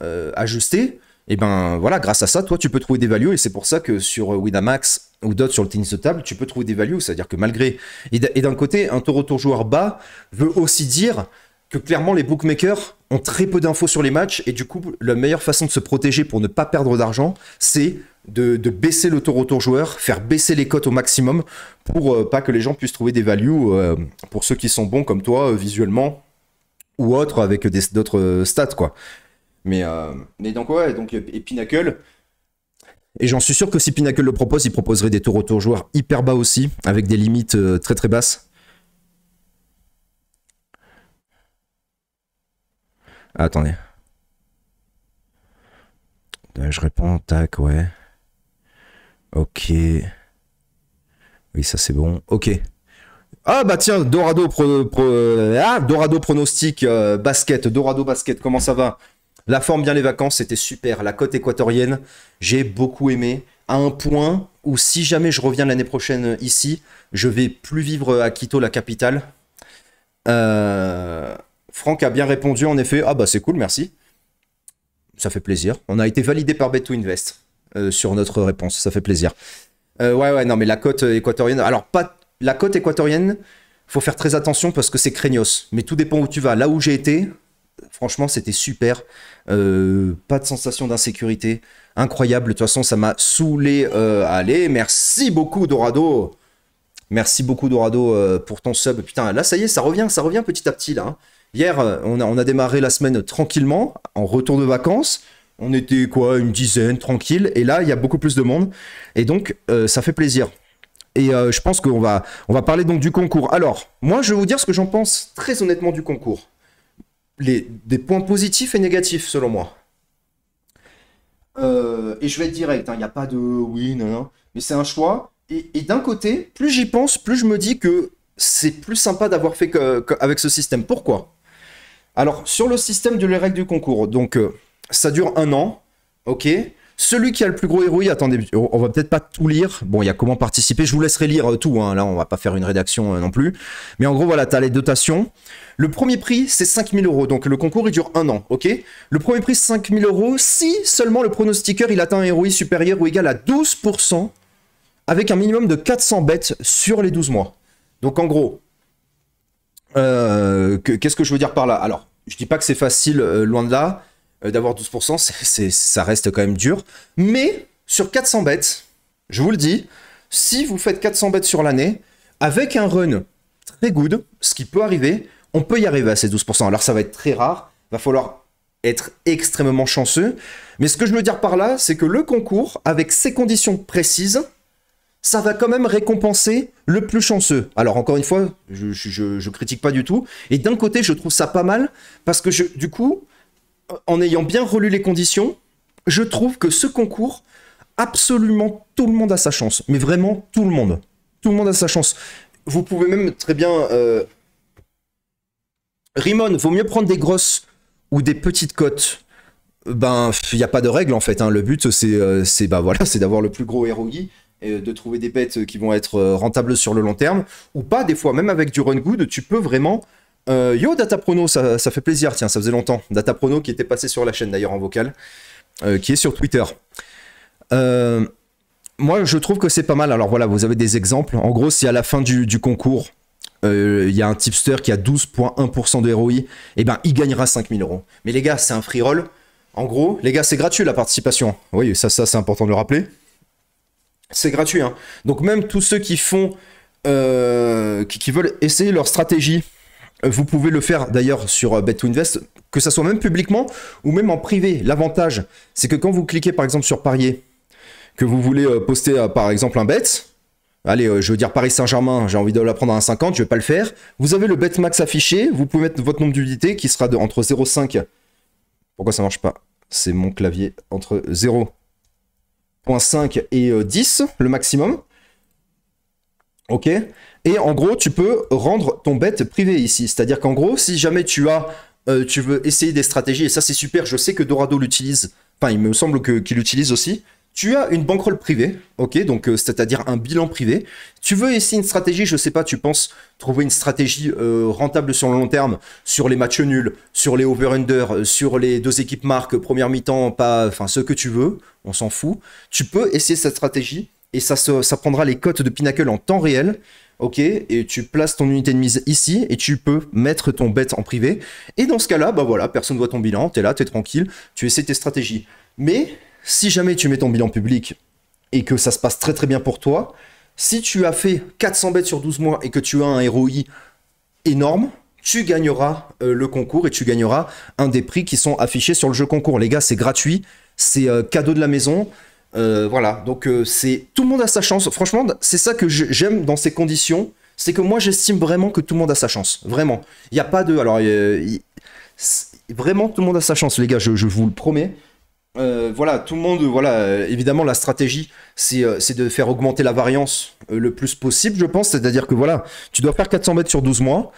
euh, ajustées, et eh ben voilà, grâce à ça, toi, tu peux trouver des values. Et c'est pour ça que sur Winamax ou d'autres sur le tennis de table, tu peux trouver des values. C'est-à-dire que malgré. Et d'un côté, un taux retour joueur bas veut aussi dire que clairement les bookmakers ont très peu d'infos sur les matchs et du coup la meilleure façon de se protéger pour ne pas perdre d'argent c'est de, baisser le taux retour joueur, faire baisser les cotes au maximum pour euh, pas que les gens puissent trouver des values euh, pour ceux qui sont bons comme toi euh, visuellement ou autres avec d'autres stats quoi. Mais, mais donc ouais, donc, et Pinnacle, et j'en suis sûr que si Pinnacle le propose, il proposerait des tours retour joueurs hyper bas aussi, avec des limites très très basses. Ah, attendez. Je réponds, tac, ouais. Ok. Oui, ça c'est bon. Ok. Ah bah tiens, Dorado, pro, ah, Dorado pronostic, euh, basket, Dorado basket, comment ça va La forme bien les vacances, c'était super. La côte équatorienne, j'ai beaucoup aimé. À un point où si jamais je reviens l'année prochaine euh, ici, je vais plus vivre à Quito, la capitale. Euh, Franck a bien répondu en effet Ah bah c'est cool, merci. Ça fait plaisir. On a été validé par bet invest euh, sur notre réponse. Ça fait plaisir. Euh, ouais, ouais, non, mais la côte équatorienne. Alors, pas la côte équatorienne, faut faire très attention parce que c'est craignos. Mais tout dépend où tu vas. Là où j'ai été, franchement, c'était super. Euh, pas de sensation d'insécurité. Incroyable. De toute façon, ça m'a saoulé. allez, merci beaucoup, Dorado. Merci beaucoup, Dorado, pour ton sub. Putain, là, ça y est, ça revient, ça revient petit à petit, là. Hein. Hier, euh, on a, démarré la semaine tranquillement, en retour de vacances. On était quoi, une dizaine, tranquille. Et là, il y a beaucoup plus de monde. Et donc, euh, ça fait plaisir. Et euh, je pense qu'on va, on va parler donc du concours. Alors, moi, je vais vous dire ce que j'en pense très honnêtement du concours. Les, des points positifs et négatifs, selon moi. et je vais être direct, hein, il n'y a pas de oui, non, non. Mais c'est un choix. Et, d'un côté, plus j'y pense, plus je me dis que c'est plus sympa d'avoir fait avec ce système. Pourquoi alors, sur le système de les règles du concours, donc euh, ça dure un an, ok celui qui a le plus gros héroï, attendez, on va peut-être pas tout lire. Bon, il y a comment participer, je vous laisserai lire euh, tout, hein. là on va pas faire une rédaction euh, non plus. Mais en gros, voilà, t'as les dotations. Le premier prix, c'est 5000 euros, donc le concours il dure un an, ok Le premier prix, 5000 euros, si seulement le pronostiqueur il atteint un héroï supérieur ou égal à 12%, avec un minimum de 400 bêtes sur les 12 mois. Donc en gros, euh, qu'est-ce que je veux dire par là Alors, je dis pas que c'est facile, euh, loin de là. Euh, d'avoir 12%, ça reste quand même dur. Mais sur 400 bêtes, je vous le dis, si vous faites 400 bêtes sur l'année, avec un run très good, ce qui peut arriver, on peut y arriver à ces 12%. Alors ça va être très rare, va falloir être extrêmement chanceux. Mais ce que je veux dire par là, c'est que le concours, avec ses conditions précises, ça va quand même récompenser le plus chanceux. Alors encore une fois, je, ne critique pas du tout. Et d'un côté, je trouve ça pas mal parce que du coup, en ayant bien relu les conditions, je trouve que ce concours, absolument tout le monde a sa chance. Mais vraiment tout le monde, tout le monde a sa chance. Vous pouvez même très bien, euh... Rimon, vaut mieux prendre des grosses ou des petites cotes ben il n'y a pas de règle en fait. Hein. Le but c'est bah, voilà, c'est d'avoir le plus gros héroï de trouver des bêtes qui vont être euh, rentables sur le long terme, ou pas, des fois, même avec du run good, tu peux vraiment... Euh, yo, Data Prono, ça, fait plaisir, tiens, ça faisait longtemps. Data Prono qui était passé sur la chaîne d'ailleurs en vocal, euh, qui est sur Twitter. moi, je trouve que c'est pas mal. Alors voilà, vous avez des exemples. En gros, si à la fin du, concours, il y a un tipster qui a 12,1% de ROI, et eh ben il gagnera 5000 euros. Mais les gars, c'est un free roll. En gros, les gars, c'est gratuit la participation. Oui, ça, ça c'est important de le rappeler. C'est gratuit. Hein. Donc même tous ceux qui font, euh, qui, veulent essayer leur stratégie, euh, vous pouvez le faire d'ailleurs sur euh, bet invest que ça soit même publiquement ou même en privé. L'avantage, c'est que quand vous cliquez par exemple sur parier, que vous voulez poster par exemple un bet, Allez, je veux dire Paris Saint-Germain, j'ai envie de la prendre à 1,50, je ne vais pas le faire. Vous avez le bet max affiché, vous pouvez mettre votre nombre d'unités qui sera de, entre 0,5. Pourquoi ça ne marche pas C'est mon clavier entre 0 5 et 10, euh, le maximum. Ok Et en gros, tu peux rendre ton bet privé ici. C'est-à-dire qu'en gros, si jamais tu as, euh, tu veux essayer des stratégies, et ça c'est super, je sais que Dorado l'utilise, enfin il me semble qu'il utilise l'utilise aussi, tu as une bankroll privée, ok, donc euh, c'est-à-dire un bilan privé. Tu veux essayer une stratégie, je sais pas, tu penses trouver une stratégie euh, rentable sur le long terme, sur les matchs nuls, sur les over-under, euh, sur les deux équipes marques, première mi-temps, pas, enfin ce que tu veux, on s'en fout. Tu peux essayer cette stratégie et ça, ça prendra les cotes de Pinnacle en temps réel. Ok, et tu places ton unité de mise ici et tu peux mettre ton bet en privé. Et dans ce cas-là, bah voilà, personne voit ton bilan, es là, es tranquille, tu essaies tes stratégies. Mais si jamais tu mets ton bilan public et que ça se passe très très bien pour toi, si tu as fait 400 bêtes sur 12 mois et que tu as un ROI énorme, tu gagneras euh, le concours et tu gagneras un des prix qui sont affichés sur le jeu concours. Les gars, c'est gratuit, c'est euh, cadeau de la maison. Euh, voilà, donc c'est tout le monde a sa chance. Franchement, c'est ça que j'aime dans ces conditions, c'est que moi j'estime vraiment que tout le monde a sa chance. Vraiment, il n'y a pas de. Alors, vraiment, tout le monde a sa chance, les gars. je vous le promets. Euh, voilà, tout le monde, voilà, euh, évidemment, la stratégie, euh, c'est de faire augmenter la variance le plus possible, je pense. C'est-à-dire que voilà, tu dois faire 400 bêtes sur 12 mois.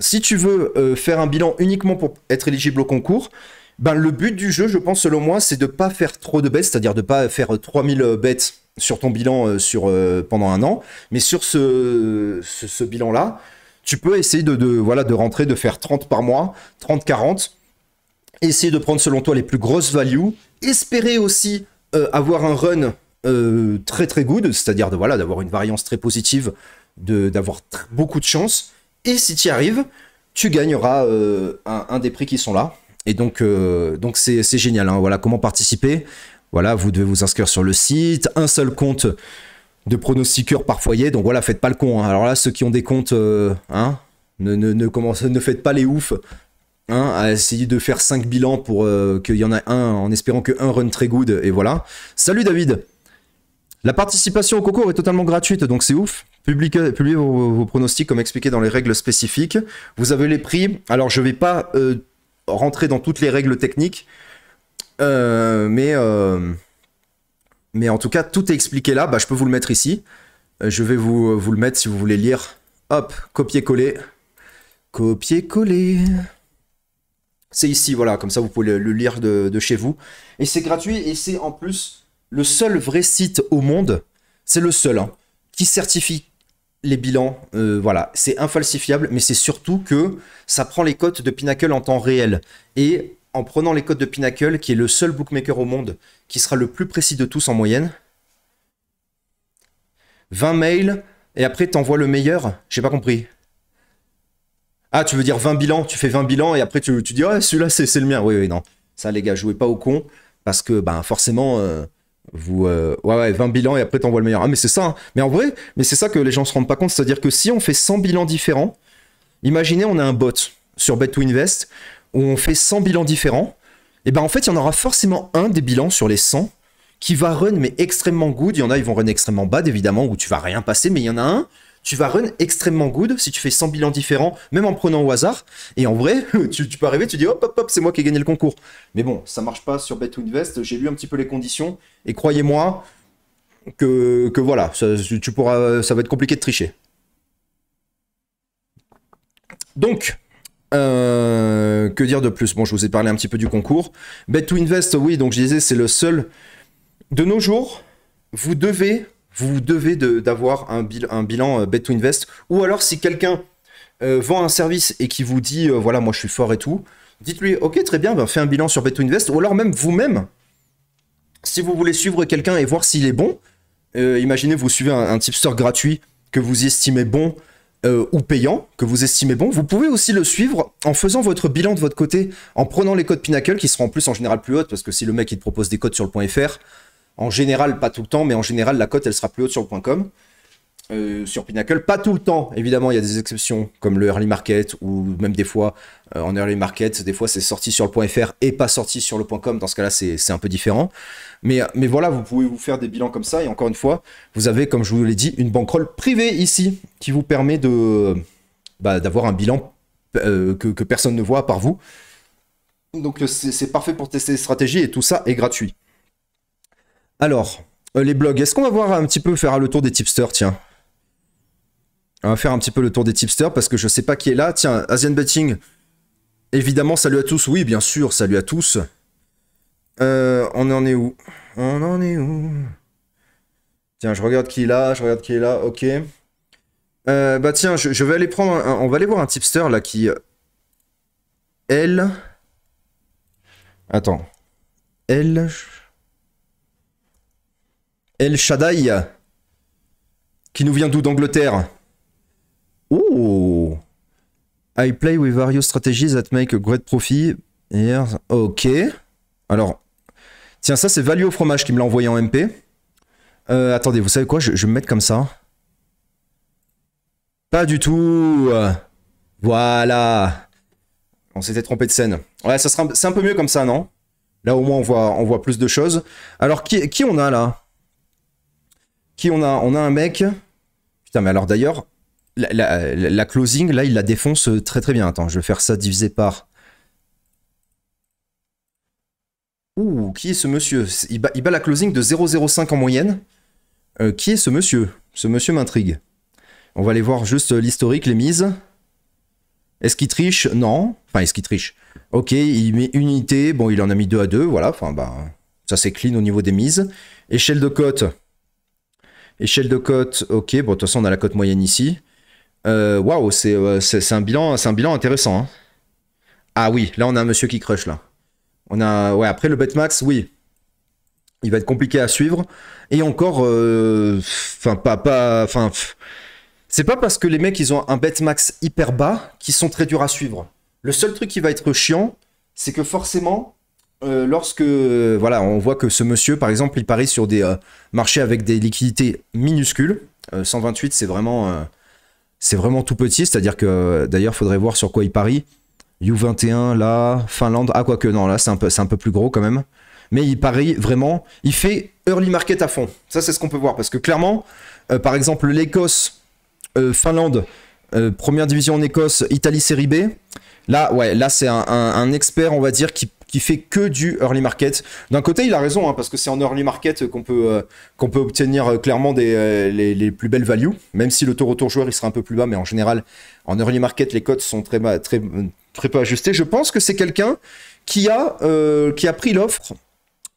Si tu veux faire un bilan uniquement pour être éligible au concours, ben, le but du jeu, je pense, selon moi, c'est de ne pas faire trop de bêtes, c'est-à-dire de ne pas faire 3000 bêtes sur ton bilan sur, pendant un an. Mais sur ce, bilan-là, tu peux essayer de, voilà, de rentrer, de faire 30 par mois, 30-40 essayer de prendre selon toi les plus grosses values, espérer aussi euh, avoir un run euh, très très good, c'est-à-dire de voilà d'avoir une variance très positive, d'avoir beaucoup de chance, et si tu y arrives, tu gagneras euh, un, des prix qui sont là. Et donc donc c'est génial. Hein. Voilà comment participer. Voilà, vous devez vous inscrire sur le site, un seul compte de pronostiqueurs par foyer. Donc voilà, faites pas le con. Hein. Alors là, ceux qui ont des comptes, hein, ne, ne, ne, ne faites pas les oufs. A hein, à essayer de faire 5 bilans pour euh, qu'il y en ait un en espérant que un run très good et voilà. Salut David La participation au concours est totalement gratuite donc c'est ouf. publiez, vos, pronostics comme expliqué dans les règles spécifiques. Vous avez les prix. Alors je vais pas euh, rentrer dans toutes les règles techniques euh, mais, mais en tout cas tout est expliqué là. Bah, je peux vous le mettre ici. Je vais vous le mettre si vous voulez lire. Hop, copier-coller. Copier-coller c'est ici, voilà, comme ça vous pouvez le, lire de, chez vous. Et c'est gratuit et c'est en plus le seul vrai site au monde, c'est le seul, hein, qui certifie les bilans. Euh, voilà, c'est infalsifiable, mais c'est surtout que ça prend les cotes de Pinnacle en temps réel. Et en prenant les cotes de Pinnacle, qui est le seul bookmaker au monde qui sera le plus précis de tous en moyenne, 20 mails, et après t'envoies le meilleur J'ai pas compris. Ah, tu veux dire 20 bilans, tu fais 20 bilans et après tu, tu dis, Ah, celui-là, c'est le mien. Oui, oui, non. Ça, les gars, jouez pas au con parce que, ben, forcément, euh, vous. Euh, ouais, ouais, 20 bilans et après t'envoies le meilleur. Ah, mais c'est ça. Hein. Mais en vrai, mais c'est ça que les gens se rendent pas compte. C'est-à-dire que si on fait 100 bilans différents, imaginez, on a un bot sur bet to invest où on fait 100 bilans différents. Et eh ben, en fait, il y en aura forcément un des bilans sur les 100 qui va run mais extrêmement good. Il y en a, ils vont run extrêmement bad, évidemment, où tu vas rien passer, mais il y en a un tu vas run extrêmement good si tu fais 100 bilans différents, même en prenant au hasard. Et en vrai, *laughs* tu, peux arriver, tu dis hop, hop, hop, c'est moi qui ai gagné le concours. Mais bon, ça marche pas sur Bet 2 Invest. J'ai lu un petit peu les conditions et croyez-moi que, que voilà, ça, tu pourras, ça va être compliqué de tricher. Donc, euh, que dire de plus Bon, je vous ai parlé un petit peu du concours. Bet 2 Invest, oui, donc je disais, c'est le seul. De nos jours, vous devez vous devez d'avoir un, bilan euh, bet invest. Ou alors, si quelqu'un euh, vend un service et qui vous dit euh, voilà, moi je suis fort et tout, dites-lui ok, très bien, ben, fais un bilan sur bet to invest. Ou alors, même vous-même, si vous voulez suivre quelqu'un et voir s'il est bon, imaginez vous suivez un, un, tipster gratuit que vous estimez bon ou payant, que vous estimez bon, vous pouvez aussi le suivre en faisant votre bilan de votre côté, en prenant les codes Pinnacle qui seront en plus en général plus hautes, parce que si le mec il te propose des codes sur le point .fr, en général, pas tout le temps, mais en général, la cote, elle sera plus haute sur le point .com. Euh, sur Pinnacle, pas tout le temps, évidemment, il y a des exceptions comme le early market ou même des fois euh, en early market, des fois c'est sorti sur le .fr et pas sorti sur le .com, dans ce cas-là c'est un peu différent. Mais, mais voilà, vous pouvez vous faire des bilans comme ça et encore une fois, vous avez, comme je vous l'ai dit, une bankroll privée ici qui vous permet bah, d'avoir un bilan euh, que, que personne ne voit par vous. Donc c'est parfait pour tester les stratégies et tout ça est gratuit. Alors, euh, les blogs, est-ce qu'on va voir un petit peu faire le tour des tipsters, tiens On va faire un petit peu le tour des tipsters parce que je sais pas qui est là. Tiens, Asian Betting, évidemment, salut à tous. Oui, bien sûr, salut à tous. Euh, on en est où On en est où Tiens, je regarde qui est là, je regarde qui est là, ok. Euh, bah tiens, je, vais aller prendre. on va aller voir un tipster là qui. Elle. Attends. Elle. El Shaddai, qui nous vient d'où D'Angleterre. Oh I play with various strategies that make a great profit. Ok. Alors, tiens, ça c'est Value au fromage qui me l'a envoyé en MP. Euh, attendez, vous savez quoi je, je, vais me mettre comme ça. Pas du tout. Voilà. On s'était trompé de scène. Ouais, ça sera, c'est un peu mieux comme ça, non Là au moins on voit, on voit plus de choses. Alors qui, qui on a là qui on a On a un mec. Putain, mais alors d'ailleurs, la, closing, là, il la défonce très très bien. Attends, je vais faire ça divisé par. Ouh, qui est ce monsieur il bat, la closing de 0,05 en moyenne. Euh, qui est ce monsieur Ce monsieur m'intrigue. On va aller voir juste l'historique, les mises. Est-ce qu'il triche Non. Enfin, est-ce qu'il triche Ok, il met une unité. Bon, il en a mis 2 à 2. Voilà, enfin, bah, ça s'écline au niveau des mises. Échelle de cote Échelle de cote, ok. Bon, de toute façon, on a la cote moyenne ici. Euh, waouh, wow, euh, c'est un, bilan, un bilan intéressant. Hein. Ah oui, là, on a un monsieur qui crush, là. On a, ouais, après le Betmax, oui. Il va être compliqué à suivre. Et encore, euh, enfin, pas, pas, enfin, c'est pas parce que les mecs, ils ont un Betmax hyper bas qu'ils sont très durs à suivre. Le seul truc qui va être chiant, c'est que forcément, euh, lorsque euh, voilà, on voit que ce monsieur, par exemple, il parie sur des euh, marchés avec des liquidités minuscules. 128, c'est vraiment, c'est vraiment tout petit. C'est-à-dire que d'ailleurs, faudrait voir sur quoi il parie. U21 là, Finlande. Ah que non, là c'est un peu, c'est un peu plus gros quand même. Mais il parie vraiment. Il fait early market à fond. Ça c'est ce qu'on peut voir parce que clairement, par exemple l'Écosse, Finlande, première division en Écosse, Italie série B. Là, ouais, là c'est un, expert, on va dire, qui, fait que du early market. D'un côté, il a raison, hein, parce que c'est en early market qu'on peut, euh, qu'on peut obtenir euh, clairement des, euh, les, plus belles values, même si le taux retour joueur il sera un peu plus bas, mais en général, en early market, les cotes sont très, bas, très, très peu ajustées. Je pense que c'est quelqu'un qui, a qui a pris l'offre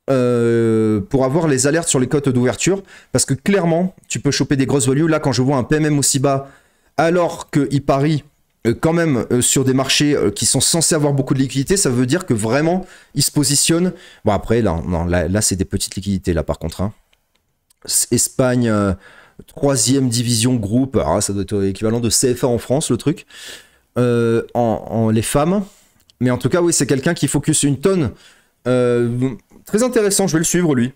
pour avoir les alertes sur les cotes d'ouverture. Parce que clairement, tu peux choper des grosses values. Là, quand je vois un PMM aussi bas, alors que il parie euh, quand même euh, sur des marchés euh, qui sont censés avoir beaucoup de liquidités, ça veut dire que vraiment ils se positionnent. Bon après là, là, c'est des petites liquidités là par contre. Hein. Espagne, 3 troisième division groupe, ah, ça doit être l'équivalent de CFA en France le truc. En, les femmes, mais en tout cas oui c'est quelqu'un qui focus une tonne. très intéressant, je vais le suivre lui.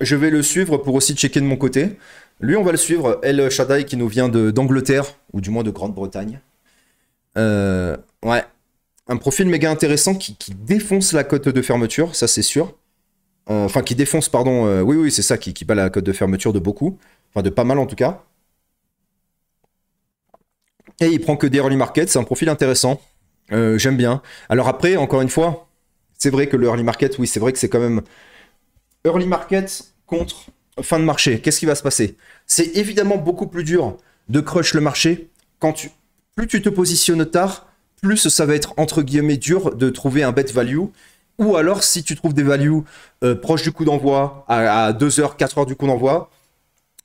Je vais le suivre pour aussi checker de mon côté. Lui, on va le suivre, El Shaddai, qui nous vient d'Angleterre, ou du moins de Grande-Bretagne. Euh, ouais. Un profil méga intéressant qui, défonce la cote de fermeture, ça c'est sûr. Euh, enfin, qui défonce, pardon. Euh, oui, oui, c'est ça, qui, qui, bat la cote de fermeture de beaucoup. Enfin, de pas mal en tout cas. Et il prend que des early markets, c'est un profil intéressant. J'aime bien. Alors après, encore une fois, c'est vrai que le early market, oui, c'est vrai que c'est quand même early market contre fin de marché. Qu'est-ce qui va se passer C'est évidemment beaucoup plus dur de crush le marché quand tu plus tu te positionnes tard, plus ça va être entre guillemets dur de trouver un bet value. Ou alors, si tu trouves des values euh, proches du coup d'envoi, à, 2h, 4h du coup d'envoi,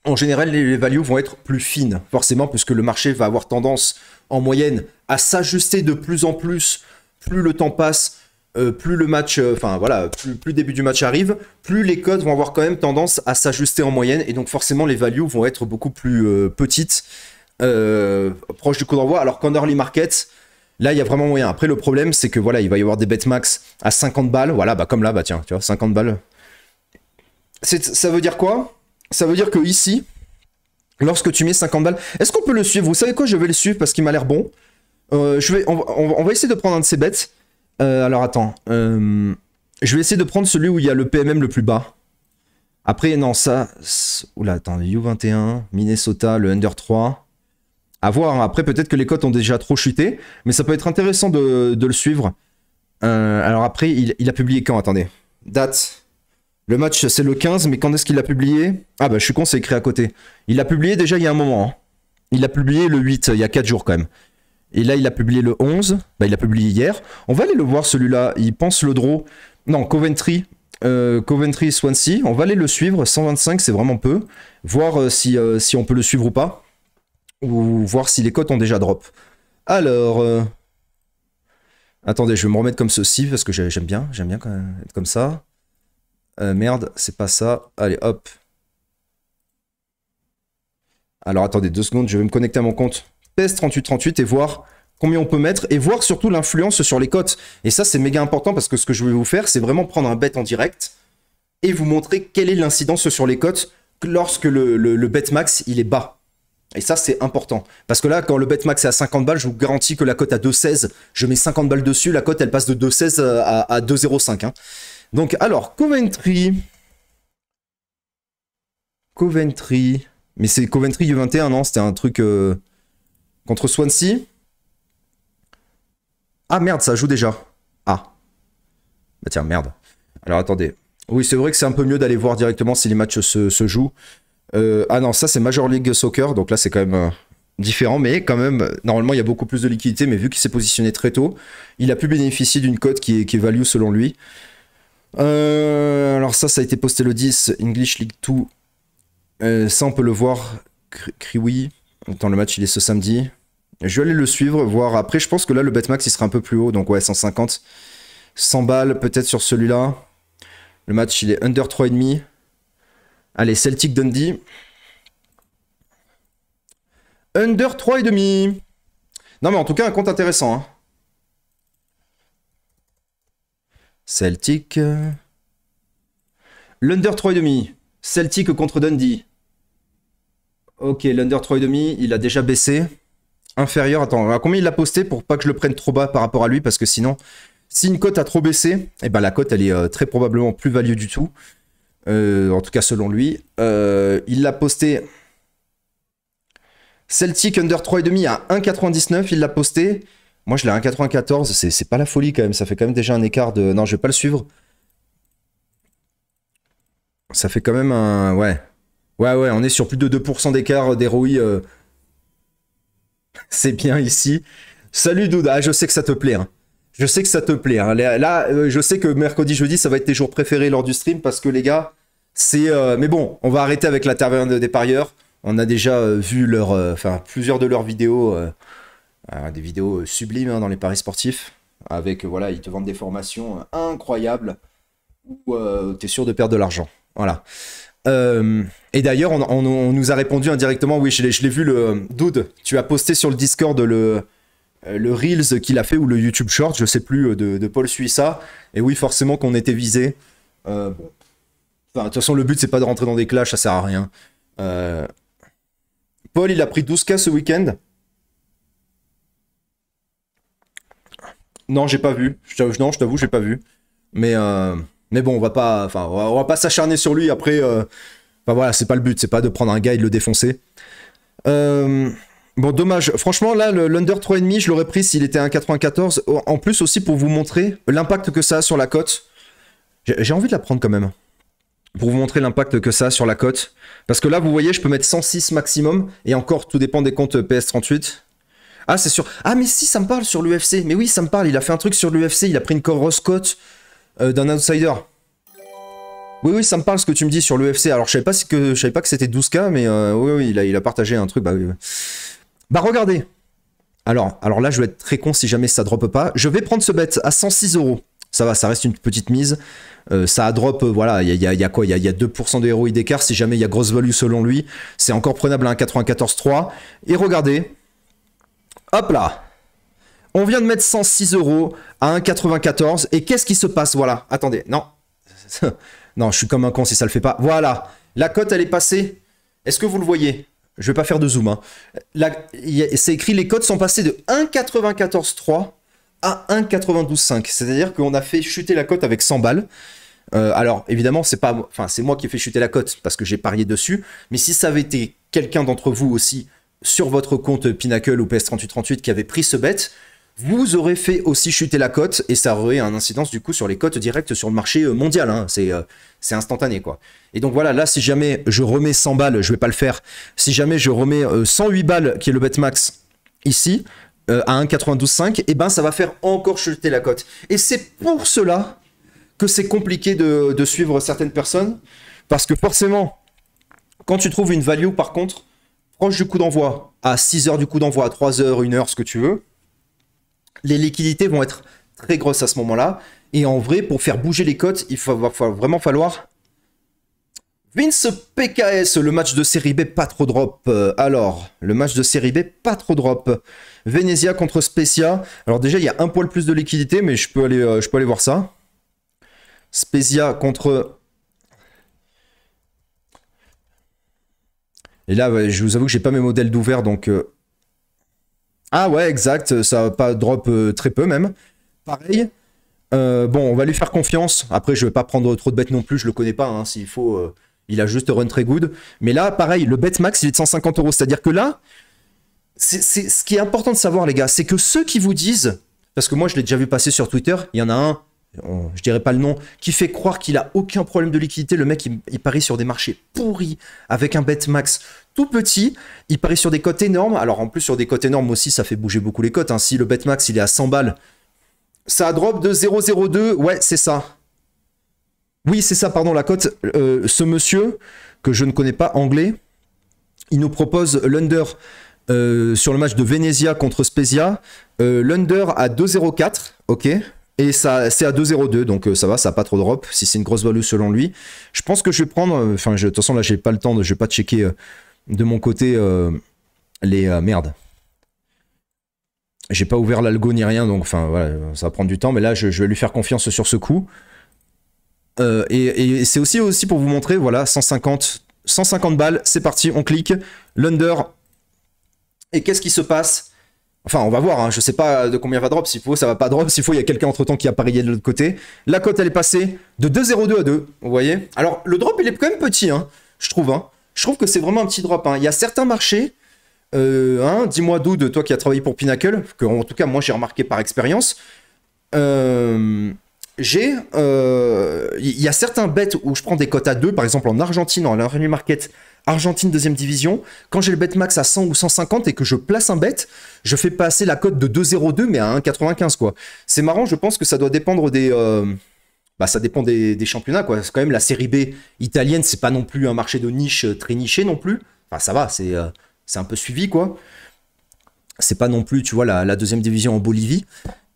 en général, les, values vont être plus fines, forcément, puisque le marché va avoir tendance en moyenne à s'ajuster de plus en plus. Plus le temps passe, euh, plus le match, euh, enfin voilà, plus, plus, le début du match arrive, plus les codes vont avoir quand même tendance à s'ajuster en moyenne, et donc forcément les values vont être beaucoup plus petites. Euh, proche du coup d'envoi, alors qu'en early market, là, il y a vraiment moyen. Après, le problème, c'est que voilà, il va y avoir des bets max à 50 balles. Voilà, bah comme là, bah tiens, tu vois, 50 balles. Ça veut dire quoi Ça veut dire que ici, lorsque tu mets 50 balles, est-ce qu'on peut le suivre Vous savez quoi Je vais le suivre parce qu'il m'a l'air bon. Euh, je vais, on, va essayer de prendre un de ces bêtes. Euh, alors attends, je vais essayer de prendre celui où il y a le PMM le plus bas. Après, non, ça. Oula, attends, U21, Minnesota, le Under 3. A voir, après peut-être que les cotes ont déjà trop chuté, mais ça peut être intéressant de, le suivre. Euh, alors après, il, a publié quand Attendez. Date. Le match, c'est le 15, mais quand est-ce qu'il a publié Ah bah je suis con, c'est écrit à côté. Il l'a publié déjà il y a un moment. Hein. Il a publié le 8, il y a 4 jours quand même. Et là, il a publié le 11. Bah, il a publié hier. On va aller le voir celui-là. Il pense le draw. Non, Coventry. Euh, Coventry Swansea. On va aller le suivre. 125, c'est vraiment peu. Voir euh, si, si on peut le suivre ou pas ou voir si les cotes ont déjà drop. Alors, euh, attendez, je vais me remettre comme ceci parce que j'aime bien, j'aime bien être comme ça. Euh, merde, c'est pas ça. Allez, hop. Alors attendez deux secondes, je vais me connecter à mon compte PES 3838 et voir combien on peut mettre et voir surtout l'influence sur les cotes. Et ça, c'est méga important parce que ce que je vais vous faire, c'est vraiment prendre un bet en direct et vous montrer quelle est l'incidence sur les cotes lorsque le, le, le bet max il est bas. Et ça, c'est important. Parce que là, quand le betmax est à 50 balles, je vous garantis que la cote à 2,16, je mets 50 balles dessus, la cote, elle passe de 2,16 euh, à, 2,05. Hein. Donc, alors, Coventry. Coventry. Mais c'est Coventry U21, non C'était un truc euh, contre Swansea. Ah merde, ça joue déjà. Ah. Bah tiens, merde. Alors attendez. Oui, c'est vrai que c'est un peu mieux d'aller voir directement si les matchs se jouent. Euh, ah non, ça c'est Major League Soccer, donc là c'est quand même euh, différent, mais quand même, euh, normalement il y a beaucoup plus de liquidité, mais vu qu'il s'est positionné très tôt, il a pu bénéficier d'une cote qui est, qui value selon lui. alors ça, ça a été posté le 10, English League 2. ça on peut le voir, Kriwi, Attends, le match il est ce samedi. Je vais aller le suivre, voir après, je pense que là le betmax il sera un peu plus haut, donc ouais 150. 100 balles peut-être sur celui-là. Le match il est under 3,5. Allez, Celtic Dundee. Under 3,5. Non, mais en tout cas, un compte intéressant. Hein. Celtic. Euh, L'Under 3,5. Celtic contre Dundee. Ok, l'Under 3,5, il a déjà baissé. Inférieur, attends, à combien il l'a posté pour pas que je le prenne trop bas par rapport à lui Parce que sinon, si une cote a trop baissé, et eh ben, la cote, elle est euh, très probablement plus value du tout. Euh, en tout cas, selon lui. Euh, il l'a posté. Celtic Under 3,5 à 1,99. Il l'a posté. Moi, je l'ai à 1,94. C'est pas la folie quand même. Ça fait quand même déjà un écart de. Non, je vais pas le suivre. Ça fait quand même un. Ouais. Ouais, ouais, on est sur plus de 2% d'écart d'héroï. Euh. *laughs* C'est bien ici. Salut Douda, je sais que ça te plaît. Hein. Je sais que ça te plaît. Hein. Là, euh, je sais que mercredi, jeudi, ça va être tes jours préférés lors du stream parce que les gars, c'est. Euh, mais bon, on va arrêter avec la des parieurs. On a déjà euh, vu leur, enfin, plusieurs de leurs vidéos, des vidéos sublimes hein, dans les paris sportifs. Avec, voilà, ils te vendent des formations incroyables où tu es sûr de perdre de l'argent. Voilà. et d'ailleurs, on, nous a répondu indirectement, oui, je l'ai vu, le Dude, tu as posté sur le Discord le, euh, le Reels qu'il a fait ou le YouTube Short, je sais plus, euh, de, Paul Suissa. Et oui, forcément qu'on était visé. Euh, enfin, de toute façon, le but, c'est pas de rentrer dans des clashs, ça sert à rien. Paul, il a pris 12K ce week-end. Non, j'ai pas vu. Non, je t'avoue, j'ai pas vu. Mais, mais bon, on va pas, enfin, on va pas s'acharner sur lui. Après, enfin voilà, c'est pas le but. C'est pas de prendre un gars et de le défoncer. Euh... Bon, dommage. Franchement, là, l'under 3,5, je l'aurais pris s'il était à 1,94. En plus, aussi pour vous montrer l'impact que ça a sur la cote. J'ai envie de la prendre quand même. Pour vous montrer l'impact que ça a sur la cote. Parce que là, vous voyez, je peux mettre 106 maximum. Et encore, tout dépend des comptes PS38. Ah, c'est sûr. Ah, mais si, ça me parle sur l'UFC. Mais oui, ça me parle. Il a fait un truc sur l'UFC. Il a pris une grosse cote euh, d'un outsider. Oui, oui, ça me parle ce que tu me dis sur l'UFC. Alors, je savais pas, que, je savais pas que c'était 12K, mais euh, oui, oui, il a, il a partagé un truc. Bah oui. Bah regardez. Alors, alors là, je vais être très con si jamais ça drop pas. Je vais prendre ce bet à 106 euros. Ça va, ça reste une petite mise. Euh, ça drop, euh, voilà, il y, a, quoi Il y, y a, 2% de ROI d'écart. Si jamais il y a grosse value selon lui, c'est encore prenable à hein, 1,94,3. Et regardez. Hop là On vient de mettre 106 euros à 1,94. Et qu'est-ce qui se passe Voilà, attendez, non. *laughs* non, je suis comme un con si ça le fait pas. Voilà, la cote, elle est passée. Est-ce que vous le voyez je vais pas faire de zoom. Hein. C'est écrit, les cotes sont passées de 1,94,3 à 1,92,5. C'est-à-dire qu'on a fait chuter la cote avec 100 balles. Euh, alors, évidemment, c'est pas, enfin, c'est moi qui ai fait chuter la cote parce que j'ai parié dessus. Mais si ça avait été quelqu'un d'entre vous aussi sur votre compte Pinnacle ou PS3838 qui avait pris ce bet, vous aurez fait aussi chuter la cote et ça aurait un incidence du coup sur les cotes directes sur le marché euh, mondial. Hein. Euh, c'est instantané quoi. Et donc voilà, là si jamais je remets 100 balles, je vais pas le faire. Si jamais je remets 108 euh, balles qui est le bet max ici à 1,92,5, et eh ben ça va faire encore chuter la cote. Et c'est pour cela que c'est compliqué de, suivre certaines personnes parce que forcément, quand tu trouves une value par contre proche du coup d'envoi à 6 heures du coup d'envoi, à 3 heures, 1 heure, ce que tu veux les liquidités vont être très grosses à ce moment-là. Et en vrai, pour faire bouger les cotes, il va vraiment falloir... Vince PKS, le match de série B, pas trop drop. Euh, alors, le match de série B, pas trop drop. Venezia contre Spezia. Alors déjà, il y a un poil plus de liquidité, mais je peux aller, euh, je peux aller voir ça. Spezia contre... Et là, je vous avoue que j'ai pas mes modèles d'ouvert, donc euh, ah ouais, exact, ça pas drop euh, très peu même. Pareil. Euh, bon, on va lui faire confiance. Après, je vais pas prendre trop de bêtes non plus, je le connais pas. Hein. S'il faut, euh, il a juste run très good. Mais là, pareil, le bet max, il est de 150 euros. C'est-à-dire que là, c'est ce qui est important de savoir, les gars, c'est que ceux qui vous disent, parce que moi, je l'ai déjà vu passer sur Twitter, il y en a un, je dirais pas le nom, qui fait croire qu'il a aucun problème de liquidité. Le mec, il, parie sur des marchés pourris avec un bet max tout petit. Il parie sur des cotes énormes. Alors en plus, sur des cotes énormes aussi, ça fait bouger beaucoup les cotes. Hein. Si le bet max il est à 100 balles, ça drop de 0,02. Ouais, c'est ça. Oui, c'est ça, pardon, la cote. Euh, ce monsieur, que je ne connais pas anglais, il nous propose l'under euh, sur le match de Venezia contre Spezia. Euh, l'under à 2,04. Ok. Et ça, c'est à 2,02, donc euh, ça va, ça n'a pas trop de drop, si c'est une grosse value selon lui. Je pense que je vais prendre, euh, enfin, de toute façon, là, j'ai pas le temps, de, je vais pas checker euh, de mon côté les... merdes. J'ai pas ouvert l'algo ni rien, donc enfin, ça va prendre du temps, mais là, je, vais lui faire confiance sur ce coup. et, c'est aussi, aussi pour vous montrer, voilà, 150, 150 balles, c'est parti, on clique, l'under. Et qu'est-ce qui se passe Enfin, on va voir, hein. je sais pas de combien va drop. S'il faut, ça va pas drop. S'il faut, il y a quelqu'un entre temps qui a parié de l'autre côté. La cote, elle est passée de 2,02 à 2. Vous voyez Alors, le drop, il est quand même petit, hein, je trouve. Hein. Je trouve que c'est vraiment un petit drop. Il y a certains marchés. Euh, dis-moi, d'où de toi qui as travaillé pour Pinnacle, que en tout cas, moi, j'ai remarqué par expérience. Euh, j'ai. Euh, il y a certains bêtes où je prends des cotes à 2, par exemple en Argentine, en Argentine Market, Argentine deuxième division. Quand j'ai le bet max à 100 ou 150 et que je place un bet, je fais passer la cote de 2,02 mais à 1,95 quoi. C'est marrant, je pense que ça doit dépendre des. Euh, bah, ça dépend des, championnats quoi. C'est quand même la série B italienne, c'est pas non plus un marché de niche euh, très niché non plus. Enfin ça va, c'est euh, c'est un peu suivi quoi. C'est pas non plus, tu vois, la, deuxième division en Bolivie.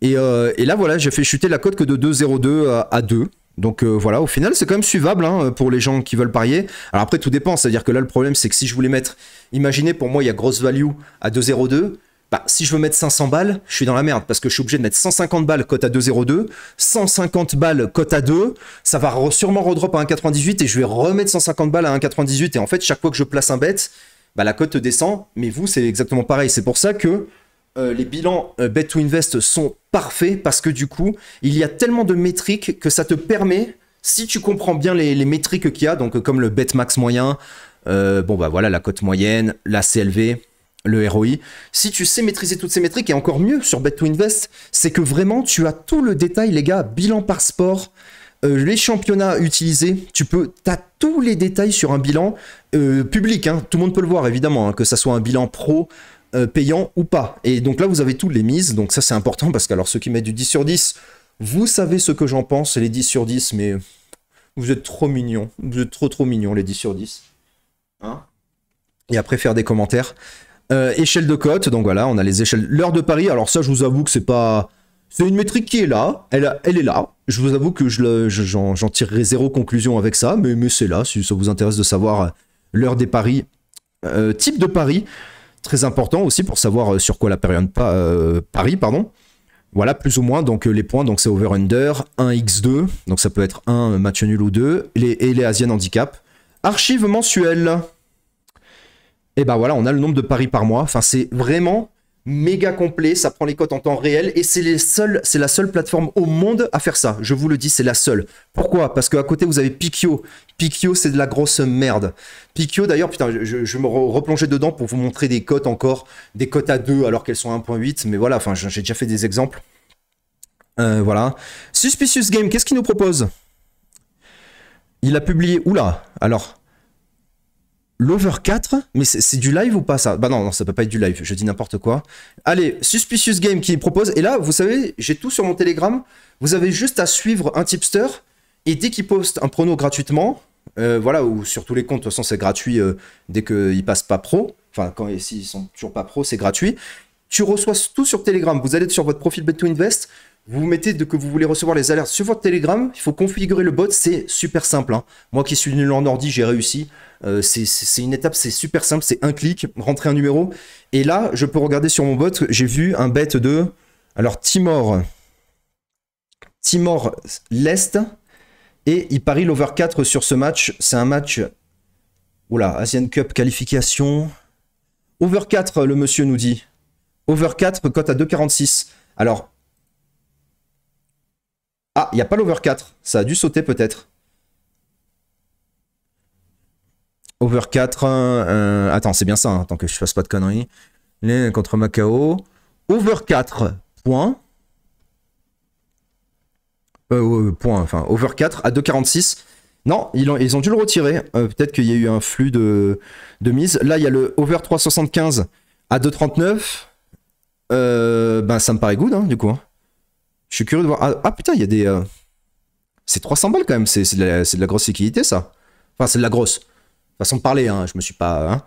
Et, et là voilà, j'ai fait chuter la cote que de 2,02 à 2. Donc euh, voilà, au final, c'est quand même suivable hein, pour les gens qui veulent parier. Alors après, tout dépend. C'est-à-dire que là, le problème, c'est que si je voulais mettre. Imaginez, pour moi, il y a grosse value à 2,02. Bah, si je veux mettre 500 balles, je suis dans la merde parce que je suis obligé de mettre 150 balles cote à 2,02, 150 balles cote à 2, ça va sûrement redrop à 1,98 et je vais remettre 150 balles à 1,98 et en fait chaque fois que je place un bet, bah, la cote descend, mais vous c'est exactement pareil, c'est pour ça que euh, les bilans euh, bet to invest sont parfait parce que du coup, il y a tellement de métriques que ça te permet, si tu comprends bien les, métriques qu'il y a, donc comme le max moyen, euh, bon bah voilà, la cote moyenne, la CLV, le ROI. Si tu sais maîtriser toutes ces métriques, et encore mieux sur bet to invest c'est que vraiment tu as tout le détail, les gars, bilan par sport, euh, les championnats utilisés, tu peux, as tous les détails sur un bilan euh, public, hein. tout le monde peut le voir évidemment, hein, que ça soit un bilan pro, euh, payant ou pas. Et donc là, vous avez toutes les mises. Donc ça, c'est important parce que alors ceux qui mettent du 10 sur 10, vous savez ce que j'en pense, les 10 sur 10, mais vous êtes trop mignons. Vous êtes trop trop mignons, les 10 sur 10. Hein Et après, faire des commentaires. Euh, échelle de cote, donc voilà, on a les échelles. L'heure de Paris, alors ça, je vous avoue que c'est pas. C'est une métrique qui est là, elle, elle est là. Je vous avoue que j'en je, tirerai zéro conclusion avec ça, mais, mais c'est là, si ça vous intéresse de savoir euh, l'heure des paris, type de paris très important aussi pour savoir euh, sur quoi la période euh, Paris pardon. Voilà, plus ou moins, donc euh, les points, donc c'est over-under, 1x2, donc ça peut être 1 match nul ou 2, les, et les asiennes Handicap. Archive mensuelle. Et eh ben voilà, on a le nombre de paris par mois. Enfin, c'est vraiment méga complet, ça prend les cotes en temps réel et c'est c'est la seule plateforme au monde à faire ça. Je vous le dis, c'est la seule. Pourquoi Parce qu'à côté vous avez Pikio. Pikio, c'est de la grosse merde. Pikio, d'ailleurs, putain, je, me replonger dedans pour vous montrer des cotes encore, des cotes à 2 alors qu'elles sont à 1.8, mais voilà, enfin, j'ai déjà fait des exemples. Euh, voilà. Suspicious Game, qu'est-ce qu'il nous propose Il a publié, oula, alors, L'Over 4, mais c'est du live ou pas ça Bah non, non, ça peut pas être du live, je dis n'importe quoi. Allez, Suspicious Game qui propose, et là, vous savez, j'ai tout sur mon Telegram, vous avez juste à suivre un tipster, et dès qu'il poste un prono gratuitement, euh, voilà, ou sur tous les comptes, de toute façon c'est gratuit dès euh, dès qu'il passent pas pro, enfin quand s'ils sont toujours pas pro, c'est gratuit. Tu reçois tout sur Telegram, vous allez sur votre profil bet invest vous mettez de, que vous voulez recevoir les alertes sur votre Telegram, il faut configurer le bot, c'est super simple. Hein. Moi qui suis nul en ordi, j'ai réussi. Euh, c'est une étape, c'est super simple, c'est un clic, rentrer un numéro. Et là, je peux regarder sur mon bot, j'ai vu un bet de... Alors Timor, Timor l'Est, et il parie l'over 4 sur ce match. C'est un match... Oula, Asian Cup qualification. Over 4, le monsieur nous dit. Over 4, cote à 2,46. Alors, ah, il n'y a pas l'over 4. Ça a dû sauter peut-être. Over 4. attends, c'est bien ça. Hein, tant que je fasse pas de conneries. Les, contre Macao. Over 4 point. Euh, point, enfin, over 4 à 2,46. Non, ils ont, dû le retirer. Euh, peut-être qu'il y a eu un flux de, mise. Là, il y a le over 3,75 à 2,39. Euh, ben, ça me paraît good, hein, du coup. Hein. Je suis curieux de voir. Ah, ah putain, il y a des. Euh, c'est 300 balles quand même, c'est de, la grosse liquidité ça. Enfin, c'est de la grosse. Façon de parler, hein, je me suis pas. Hein.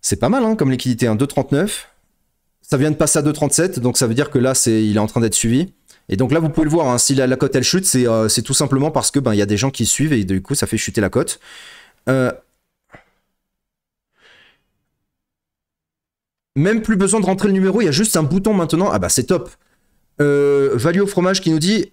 C'est pas mal hein, comme liquidité, 2,39. Ça vient de passer à 2,37, donc ça veut dire que là, c'est il est en train d'être suivi. Et donc là, vous pouvez le voir, si la, cote elle chute, euh, c'est tout simplement parce que ben il y a des gens qui suivent et du coup, ça fait chuter la cote. Euh, même plus besoin de rentrer le numéro, il y a juste un bouton maintenant. Ah bah c'est top. Euh, value au fromage qui nous dit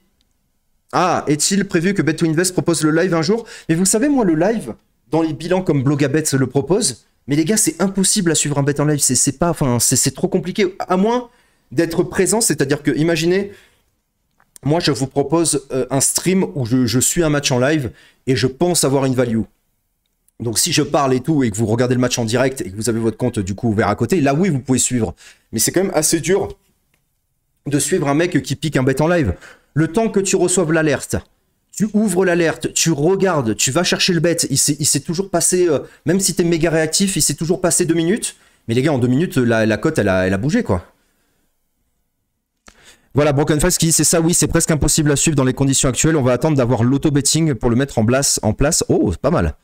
Ah, est-il prévu que bet invest propose le live un jour Mais vous savez, moi, le live, dans les bilans comme Blogabet le propose, mais les gars, c'est impossible à suivre un bet en live. C'est pas, enfin, c'est trop compliqué. À moins d'être présent, c'est-à-dire que, imaginez, moi, je vous propose euh, un stream où je, je, suis un match en live et je pense avoir une value. Donc, si je parle et tout et que vous regardez le match en direct et que vous avez votre compte du coup ouvert à côté, là oui, vous pouvez suivre. Mais c'est quand même assez dur de suivre un mec qui pique un bête en live. Le temps que tu reçoives l'alerte, tu ouvres l'alerte, tu regardes, tu vas chercher le bête, il s'est toujours passé, euh, même si t'es méga réactif, il s'est toujours passé deux minutes. Mais les gars, en deux minutes, la, cote, elle a, bougé, quoi. Voilà, Broken Face qui dit c'est ça, oui, c'est presque impossible à suivre dans les conditions actuelles. On va attendre d'avoir l'auto-betting pour le mettre en place. Oh, pas mal.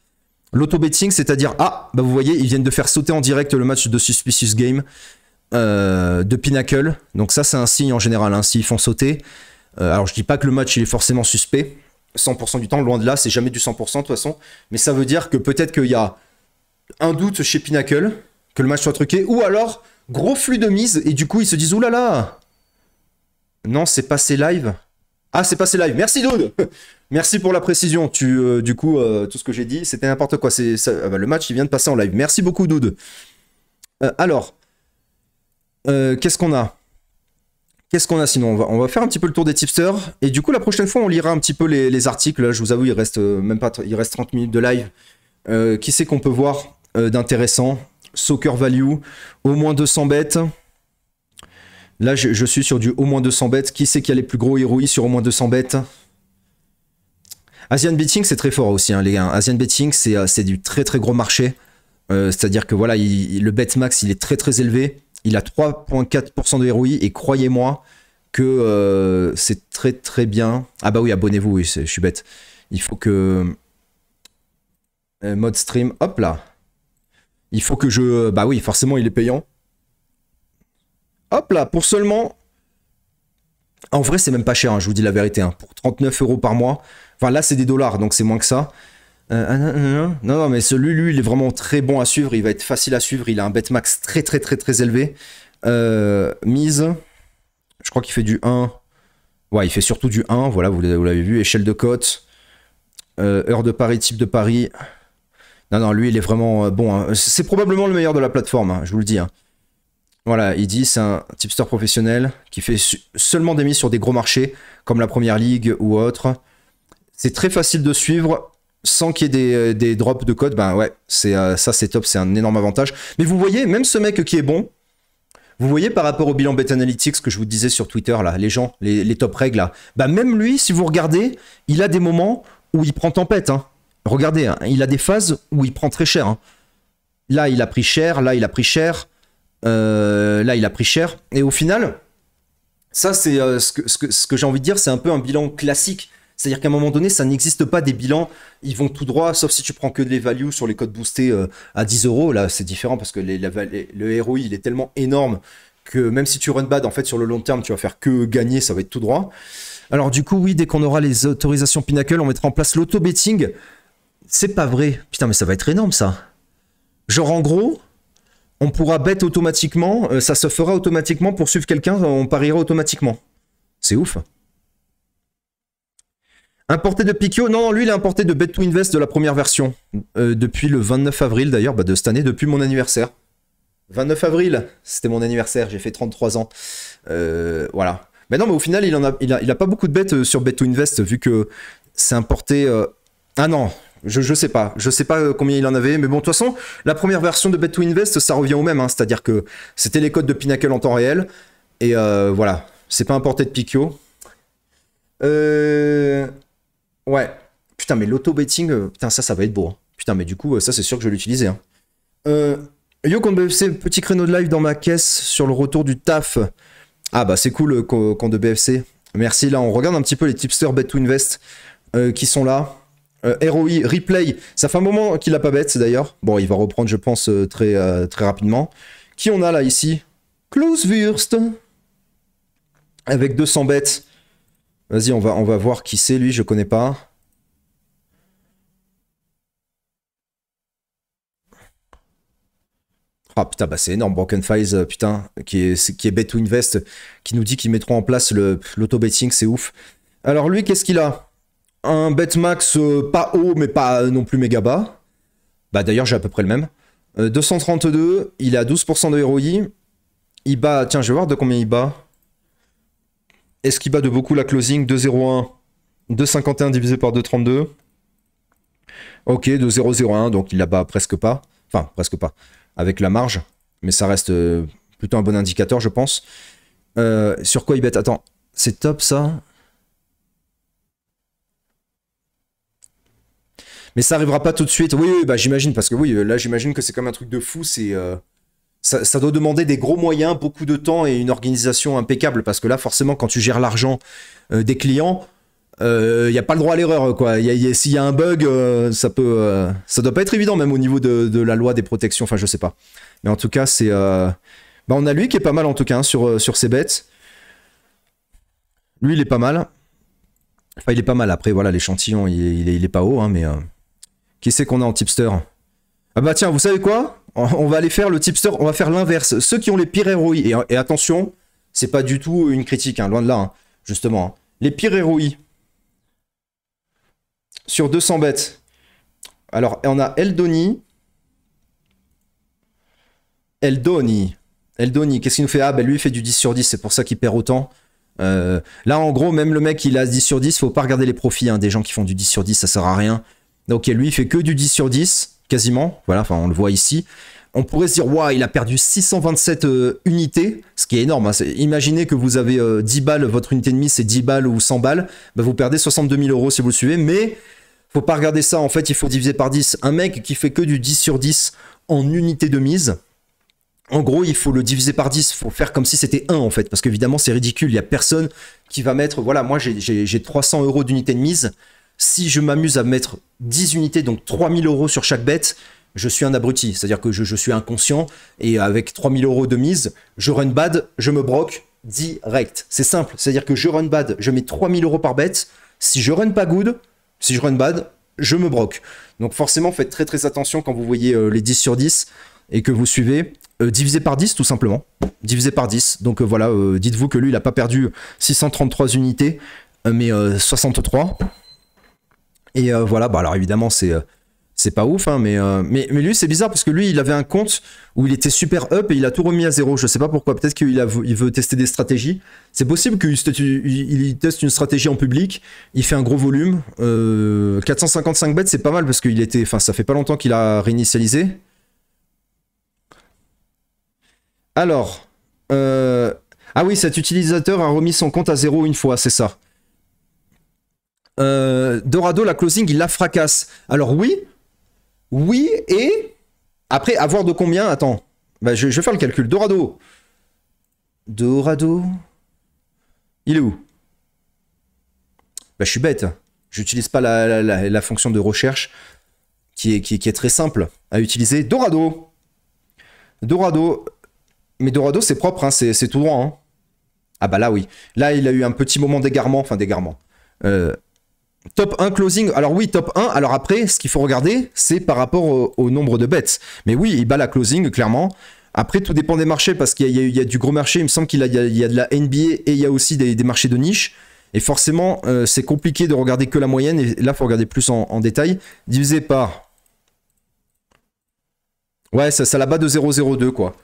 L'auto-betting, c'est-à-dire, ah, bah vous voyez, ils viennent de faire sauter en direct le match de Suspicious Game. Euh, de Pinnacle. Donc ça, c'est un signe en général, ainsi hein, s'ils font sauter. Euh, alors je dis pas que le match il est forcément suspect, 100% du temps, loin de là, c'est jamais du 100% de toute façon. Mais ça veut dire que peut-être qu'il y a un doute chez Pinnacle, que le match soit truqué, ou alors gros flux de mise, et du coup ils se disent oulala là là Non, c'est passé live. Ah, c'est passé live. Merci Doud *laughs* Merci pour la précision. Tu, euh, du coup, tout ce que j'ai dit, c'était n'importe quoi. C'est, ah bah, le match, il vient de passer en live. Merci beaucoup Doud. alors, euh, qu'est-ce qu'on a Qu'est-ce qu'on a sinon on va, faire un petit peu le tour des tipsters. Et du coup, la prochaine fois, on lira un petit peu les, articles. je vous avoue, il reste euh, même pas il reste 30 minutes de live. Euh, qui c'est qu'on peut voir d'intéressant Soccer Value, au moins 200 bêtes. Là, je, suis sur du au moins 200 bêtes. Qui c'est qui a les plus gros héroïs sur au moins 200 bêtes Asian Betting, c'est très fort aussi, hein, les gars. Asian Betting, c'est du très très gros marché. C'est-à-dire que voilà, le bet max, il est très très élevé il a 3,4% de ROI et croyez-moi que euh, c'est très très bien. Ah bah oui, abonnez-vous, je suis bête. Il faut que... Euh, mode stream, hop là. Il faut que je... Bah oui, forcément, il est payant. Hop là, pour seulement... En vrai, c'est même pas cher, hein, je vous dis la vérité. Hein. Pour 39 euros par mois. Enfin là, c'est des dollars, donc c'est moins que ça. Euh, ah, non, non, mais celui, lui, il est vraiment très bon à suivre. Il va être facile à suivre. Il a un bet max très, très, très, très élevé. Euh, mise, je crois qu'il fait du 1. Ouais, il fait surtout du 1. Voilà, vous, l'avez vu. Échelle de cote, euh, heure de Paris, type de pari. Non, non, lui, il est vraiment bon. Hein. C'est probablement le meilleur de la plateforme, hein, je vous le dis. Hein. Voilà, il dit c'est un tipster professionnel qui fait seulement des mises sur des gros marchés comme la première ligue ou autre. C'est très facile de suivre sans qu'il y ait euh, des, drops de code, ben ouais, c'est euh, ça c'est top, c'est un énorme avantage. Mais vous voyez, même ce mec qui est bon, vous voyez par rapport au bilan BetAnalytics Analytics que je vous disais sur Twitter là, les gens, les, top règles là, bah même lui, si vous regardez, il a des moments où il prend tempête. Hein. Regardez, hein, il a des phases où il prend très cher. Hein. Là, il a pris cher, là, il a pris cher, euh, là, il a pris cher. Et au final, ça c'est ce que j'ai envie de dire, c'est un peu un bilan classique c'est-à-dire qu'à un moment donné, ça n'existe pas des bilans, ils vont tout droit, sauf si tu prends que les values sur les codes boostés euh, à 10 euros. Là, c'est différent parce que le ROI, il est tellement énorme que même si tu run bad, en fait, sur le long terme, tu vas faire que gagner, ça va être tout droit. Alors, du coup, oui, dès qu'on aura les autorisations Pinnacle, on mettra en place l'auto-betting. C'est pas vrai. Putain, mais ça va être énorme, ça. Genre, en gros, on pourra bet automatiquement, euh, ça se fera automatiquement pour suivre quelqu'un, on pariera automatiquement. C'est ouf. Importé de Picchio Non, lui, il a importé de bet to invest de la première version. Euh, depuis le 29 avril, d'ailleurs, bah, de cette année, depuis mon anniversaire. 29 avril, c'était mon anniversaire, j'ai fait 33 ans. Euh, voilà. Mais non, mais au final, il, en a, pas beaucoup de bêtes euh, sur bet to invest vu que c'est importé. Ah non, je, sais pas. Je sais pas combien il en avait, mais bon, de toute façon, la première version de bet invest ça revient au même. Hein. C'est-à-dire que c'était les codes de Pinnacle en temps réel. Et voilà, c'est pas importé de Picchio. Euh. Ouais. Putain, mais l'auto-betting, euh, putain, ça, ça va être beau. Hein. Putain, mais du coup, euh, ça, c'est sûr que je vais l'utiliser. Hein. Euh, yo, compte BFC, petit créneau de live dans ma caisse sur le retour du taf. Ah, bah, c'est cool, compte de BFC. Merci. Là, on regarde un petit peu les tipsters bet to invest qui sont là. ROI, replay. Ça fait un moment qu'il n'a pas bête, d'ailleurs. Bon, il va reprendre, je pense, très, très rapidement. Qui on a là ici Klaus Wurst. Avec 200 bêtes. Vas-y, on va, on va voir qui c'est lui, je connais pas. Ah putain, bah c'est énorme, Broken Files, euh, putain, qui est, qui est Bet Invest, qui nous dit qu'ils mettront en place l'auto-betting, c'est ouf. Alors lui, qu'est-ce qu'il a Un bet max euh, pas haut, mais pas euh, non plus méga bas. Bah d'ailleurs, j'ai à peu près le même. 232, il a 12% de ROI. Il bat, tiens, je vais voir de combien il bat. Est-ce qu'il bat de beaucoup la closing 2.01, 2,51 divisé par 2,32. Ok, 2,001, donc il la bat presque pas. Enfin, presque pas. Avec la marge. Mais ça reste euh, plutôt un bon indicateur, je pense. Euh, sur quoi il bête Attends, c'est top ça Mais ça arrivera pas tout de suite. Oui, oui, bah j'imagine, parce que oui, euh, là j'imagine que c'est comme un truc de fou, c'est ça, doit demander des gros moyens, beaucoup de temps et une organisation impeccable parce que là, forcément, quand tu gères l'argent euh, des clients, il euh, n'y a pas le droit à l'erreur. quoi. S'il y a un bug, euh, ça peut, ça doit pas être évident même au niveau de, la loi des protections. Enfin, je sais pas. Mais en tout cas, c'est, bah, on a lui qui est pas mal en tout cas hein, sur sur ses bêtes. Lui, il est pas mal. Enfin, il est pas mal. Après, voilà, l'échantillon, il, n'est pas haut, hein, mais qui c'est qu'on a en tipster Ah bah tiens, vous savez quoi on va aller faire le tipster, on va faire l'inverse. Ceux qui ont les pires héroïs, et, attention, c'est pas du tout une critique, hein, loin de là, hein, justement. Hein. Les pires héroïs sur 200 bêtes. Alors, on a Eldoni. Eldoni. Eldoni, qu'est-ce qu'il nous fait Ah, ben lui, il fait du 10 sur 10, c'est pour ça qu'il perd autant. Euh, là, en gros, même le mec, il a 10 sur 10, faut pas regarder les profits des gens qui font du 10 sur 10, ça sert à rien. Donc, lui, il fait que du 10 sur 10 quasiment. Voilà, enfin, on le voit ici. On pourrait se dire, waouh, il a perdu 627 euh, unités, ce qui est énorme. Hein. Imaginez que vous avez 10 euh, balles, votre unité de mise c'est 10 balles ou 100 balles, bah, vous perdez 62 000 euros si vous le suivez, mais faut pas regarder ça, en fait, il faut diviser par 10. Un mec qui fait que du 10 sur 10 en unités de mise, en gros, il faut le diviser par 10, faut faire comme si c'était 1 en fait, parce qu'évidemment c'est ridicule, il n'y a personne qui va mettre, voilà, moi j'ai 300 euros d'unité de mise, si je m'amuse à mettre 10 unités, donc 3000 euros sur chaque bête, je suis un abruti. C'est-à-dire que je, suis inconscient et avec 3000 euros de mise, je run bad, je me broque direct. C'est simple. C'est-à-dire que je run bad, je mets 3000 euros par bête. Si je run pas good, si je run bad, je me broque. Donc forcément, faites très très attention quand vous voyez euh, les 10 sur 10 et que vous suivez. Euh, divisé par 10 tout simplement. Divisé par 10. Donc euh, voilà, dites-vous que lui, il n'a pas perdu 633 unités, mais 63. Et euh, voilà, bah, alors évidemment, c'est euh, c'est pas ouf, hein, euh, mais, mais, lui, c'est bizarre parce que lui, il avait un compte où il était super up et il a tout remis à zéro. Je sais pas pourquoi. Peut-être qu'il il veut tester des stratégies. C'est possible qu'il teste une stratégie en public. Il fait un gros volume. 455 bêtes, c'est pas mal parce qu'il était. Enfin, ça fait pas longtemps qu'il a réinitialisé. Alors. ah oui, cet utilisateur a remis son compte à zéro une fois, c'est ça. Euh, Dorado, la closing, il la fracasse. Alors oui, oui, et après, avoir de combien Attends, bah, je, vais faire le calcul. Dorado. Dorado. Il est où bah, Je suis bête. J'utilise pas la, la, fonction de recherche qui est, qui, est très simple à utiliser. Dorado. Dorado. Mais Dorado, c'est propre, hein, c'est tout droit. Hein. Ah bah là, oui. Là, il a eu un petit moment d'égarement, enfin d'égarement. Euh, Top 1 closing, alors oui, top 1, alors après, ce qu'il faut regarder, c'est par rapport au, nombre de bets. Mais oui, il bat la closing, clairement. Après, tout dépend des marchés, parce qu'il y, a du gros marché, il me semble qu'il y, a de la NBA et il y a aussi des, marchés de niche. Et forcément, euh, c'est compliqué de regarder que la moyenne, et là, il faut regarder plus en, détail. Divisé par... Ouais, ça, la bat de 0,02, quoi.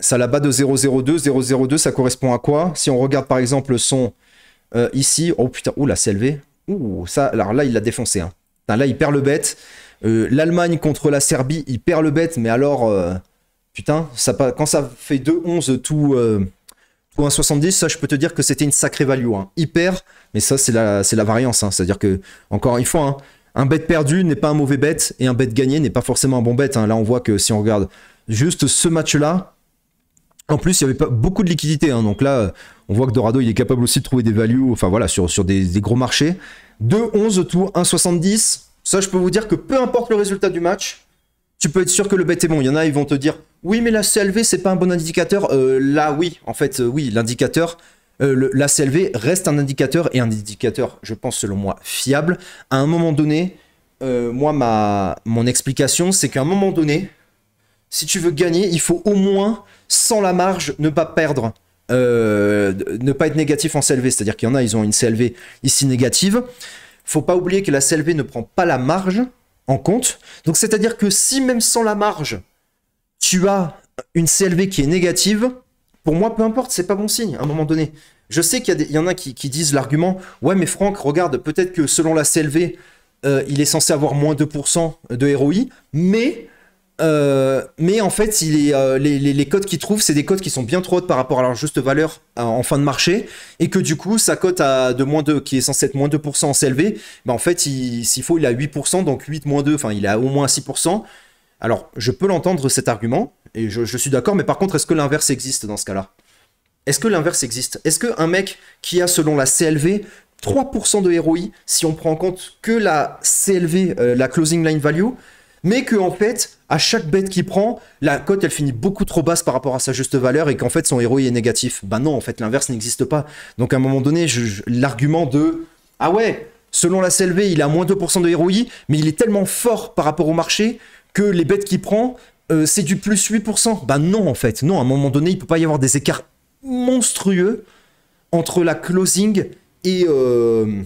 Ça la bat de 0,02, 0,02, ça correspond à quoi Si on regarde, par exemple, son... Euh, ici, oh putain, oula, c'est élevé. Ouh, ça, alors là, il l'a défoncé. Hein. là, il perd le bête. Euh, L'Allemagne contre la Serbie, il perd le bête, mais alors, euh, putain, ça, quand ça fait 2-11 tout, euh, 70 1,70, ça, je peux te dire que c'était une sacrée value. Hein. Il perd, mais ça, c'est la, la variance. Hein. C'est-à-dire que, encore une fois, hein, un bet perdu n'est pas un mauvais bet, et un bet gagné n'est pas forcément un bon bet. Hein. Là, on voit que si on regarde juste ce match-là, en plus, il y avait pas beaucoup de liquidités, hein. donc là, on voit que Dorado, il est capable aussi de trouver des values, enfin voilà, sur, sur des, gros marchés. 2-11 tout 1,70. Ça, je peux vous dire que peu importe le résultat du match, tu peux être sûr que le bet est bon. Il y en a, ils vont te dire oui, mais la CLV, c'est pas un bon indicateur. Euh, là, oui, en fait, euh, oui, l'indicateur, euh, la CLV reste un indicateur et un indicateur, je pense, selon moi, fiable. À un moment donné, moi, ma, mon explication, c'est qu'à un moment donné, si tu veux gagner, il faut au moins sans la marge, ne pas perdre, euh, ne pas être négatif en CLV. C'est-à-dire qu'il y en a, ils ont une CLV ici négative. Faut pas oublier que la CLV ne prend pas la marge en compte. Donc c'est-à-dire que si même sans la marge, tu as une CLV qui est négative, pour moi, peu importe, c'est pas bon signe à un moment donné. Je sais qu'il y, y, en a qui, disent l'argument Ouais, mais Franck, regarde, peut-être que selon la CLV, euh, il est censé avoir moins 2% de ROI, mais euh, mais en fait, euh, les, les, les, codes qu'il trouve, c'est des cotes qui sont bien trop hautes par rapport à leur juste valeur euh, en fin de marché, et que du coup, sa cote à de moins 2, qui est censée être moins 2% en CLV, bah, ben, en fait, s'il faut, il a 8%, donc 8 2, enfin, il a au moins 6%. Alors, je peux l'entendre cet argument, et je, suis d'accord, mais par contre, est-ce que l'inverse existe dans ce cas-là Est-ce que l'inverse existe Est-ce qu'un mec qui a, selon la CLV, 3% de ROI, si on prend en compte que la CLV, la closing line value, mais que en fait, à chaque bête qu'il prend, la cote elle finit beaucoup trop basse par rapport à sa juste valeur et qu'en fait son héros est négatif. Bah non, en fait l'inverse n'existe pas. Donc à un moment donné, l'argument de ah ouais, selon la CLV, il a moins 2% de héroï, mais il est tellement fort par rapport au marché que les bêtes qu'il prend, euh, c'est du plus 8%. Bah non en fait, non, à un moment donné, il peut pas y avoir des écarts monstrueux entre la closing et euh,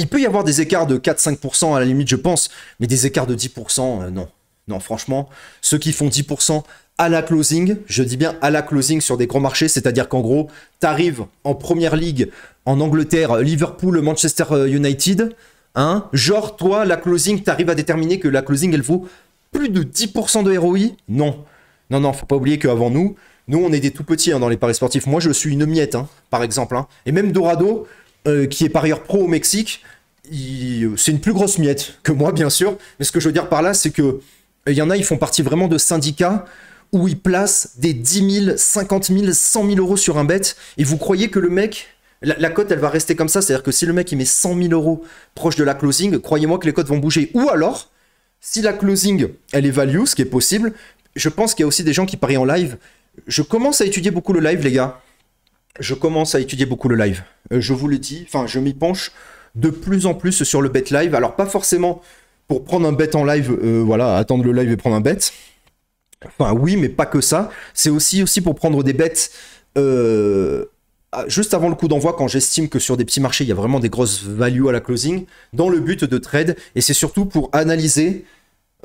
il peut y avoir des écarts de 4-5% à la limite, je pense, mais des écarts de 10%, euh, non. Non, franchement, ceux qui font 10% à la closing, je dis bien à la closing sur des grands marchés, c'est-à-dire qu'en gros, tu arrives en première ligue en Angleterre, Liverpool, Manchester euh, United, hein, genre toi, la closing, tu arrives à déterminer que la closing, elle vaut plus de 10% de ROI Non. Non, non, faut pas oublier qu'avant nous, nous, on est des tout petits hein, dans les paris sportifs. Moi, je suis une miette, hein, par exemple. Hein. Et même Dorado, euh, qui est parieur pro au Mexique, c'est une plus grosse miette que moi, bien sûr. Mais ce que je veux dire par là, c'est que il euh, y en a, ils font partie vraiment de syndicats où ils placent des 10 000, 50 000, 100 000 euros sur un bet. Et vous croyez que le mec, la, cote, elle va rester comme ça C'est-à-dire que si le mec, il met 100 000 euros proche de la closing, croyez-moi que les cotes vont bouger. Ou alors, si la closing, elle est value, ce qui est possible, je pense qu'il y a aussi des gens qui parient en live. Je commence à étudier beaucoup le live, les gars je commence à étudier beaucoup le live. Euh, je vous le dis, enfin, je m'y penche de plus en plus sur le bet live. Alors, pas forcément pour prendre un bet en live, euh, voilà, attendre le live et prendre un bet. Enfin, oui, mais pas que ça. C'est aussi, aussi pour prendre des bets euh, juste avant le coup d'envoi, quand j'estime que sur des petits marchés, il y a vraiment des grosses values à la closing, dans le but de trade. Et c'est surtout pour analyser.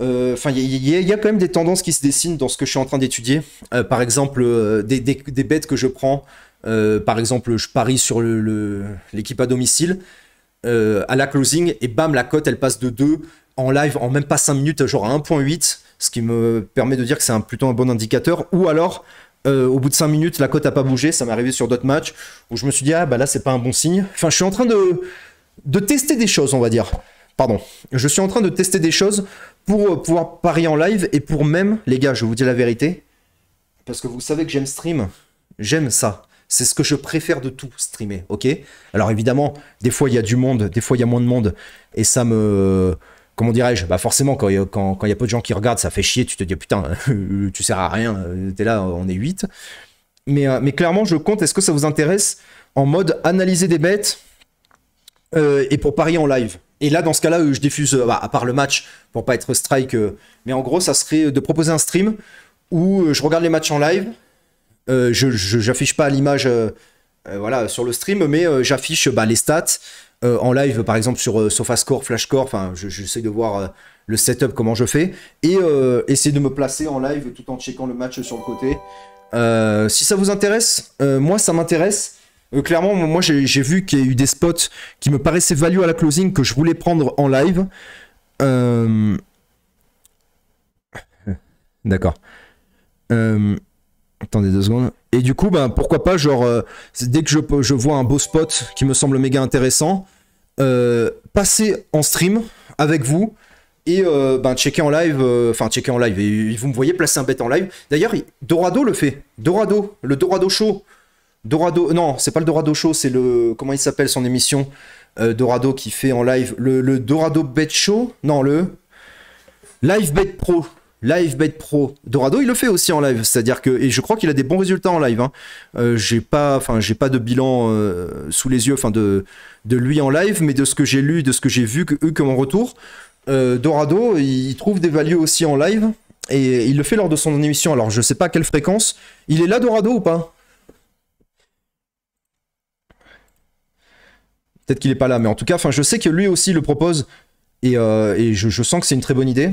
Enfin, il y, a quand même des tendances qui se dessinent dans ce que je suis en train d'étudier. par exemple, des, des bets que je prends euh, par exemple, je parie sur l'équipe à domicile euh, à la closing et bam, la cote elle passe de 2 en live en même pas 5 minutes, genre à 1.8, ce qui me permet de dire que c'est un, plutôt un bon indicateur. Ou alors, euh, au bout de 5 minutes, la cote a pas bougé, ça m'est arrivé sur d'autres matchs où je me suis dit, ah bah là c'est pas un bon signe. Enfin, je suis en train de tester des choses, on va dire. Pardon, je suis en train de tester des choses pour pouvoir parier en live et pour même, les gars, je vous dis la vérité, parce que vous savez que j'aime stream, j'aime ça c'est ce que je préfère de tout, streamer, ok Alors évidemment, des fois il y a du monde, des fois il y a moins de monde, et ça me... Comment dirais-je Bah forcément, quand il y, quand, y, a peu de gens qui regardent, ça fait chier, tu te dis putain, *laughs* tu sers à rien, t'es là, on est 8. Mais, euh, mais clairement, je compte, est-ce que ça vous intéresse en mode analyser des bêtes euh, et pour parier en live et là, dans ce cas-là, je diffuse, euh, bah, à part le match, pour pas être strike, mais en gros, ça serait de proposer un stream où je regarde les matchs en live, euh, je n'affiche pas l'image euh, euh, voilà, sur le stream, mais j'affiche bah, les stats. en live, par exemple, sur SofaScore, Flashcore, enfin, j'essaie de voir le setup, comment je fais, et essayer de me placer en live tout en checkant le match sur le côté. si ça vous intéresse, moi ça m'intéresse. clairement, moi j'ai vu qu'il y a eu des spots qui me paraissaient value à la closing que je voulais prendre en live. *laughs* D'accord. Attendez deux secondes. Et du coup, ben, pourquoi pas, genre, euh, dès que je, je, vois un beau spot qui me semble méga intéressant, euh, passer en stream avec vous et euh, ben, checker en live, enfin checker en live, et, vous me voyez placer un bet en live. D'ailleurs, Dorado le fait. Dorado, le Dorado Show. Dorado, non, c'est pas le Dorado Show, c'est le. Comment il s'appelle son émission Dorado qui fait en live. Le, le Dorado Bet Show Non, le. Live Bet Pro. LiveBet Pro. Dorado, il le fait aussi en live. C'est-à-dire que, et je crois qu'il a des bons résultats en live. Hein. Euh, j'ai pas, enfin, j'ai pas de bilan euh, sous les yeux, enfin, de, de lui en live, mais de ce que j'ai lu, de ce que j'ai vu, que mon comme retour, euh, Dorado, il trouve des values aussi en live et il le fait lors de son émission. Alors, je sais pas à quelle fréquence. Il est là, Dorado, ou pas Peut-être qu'il est pas là, mais en tout cas, enfin, je sais que lui aussi le propose et, je sens que c'est une très bonne idée.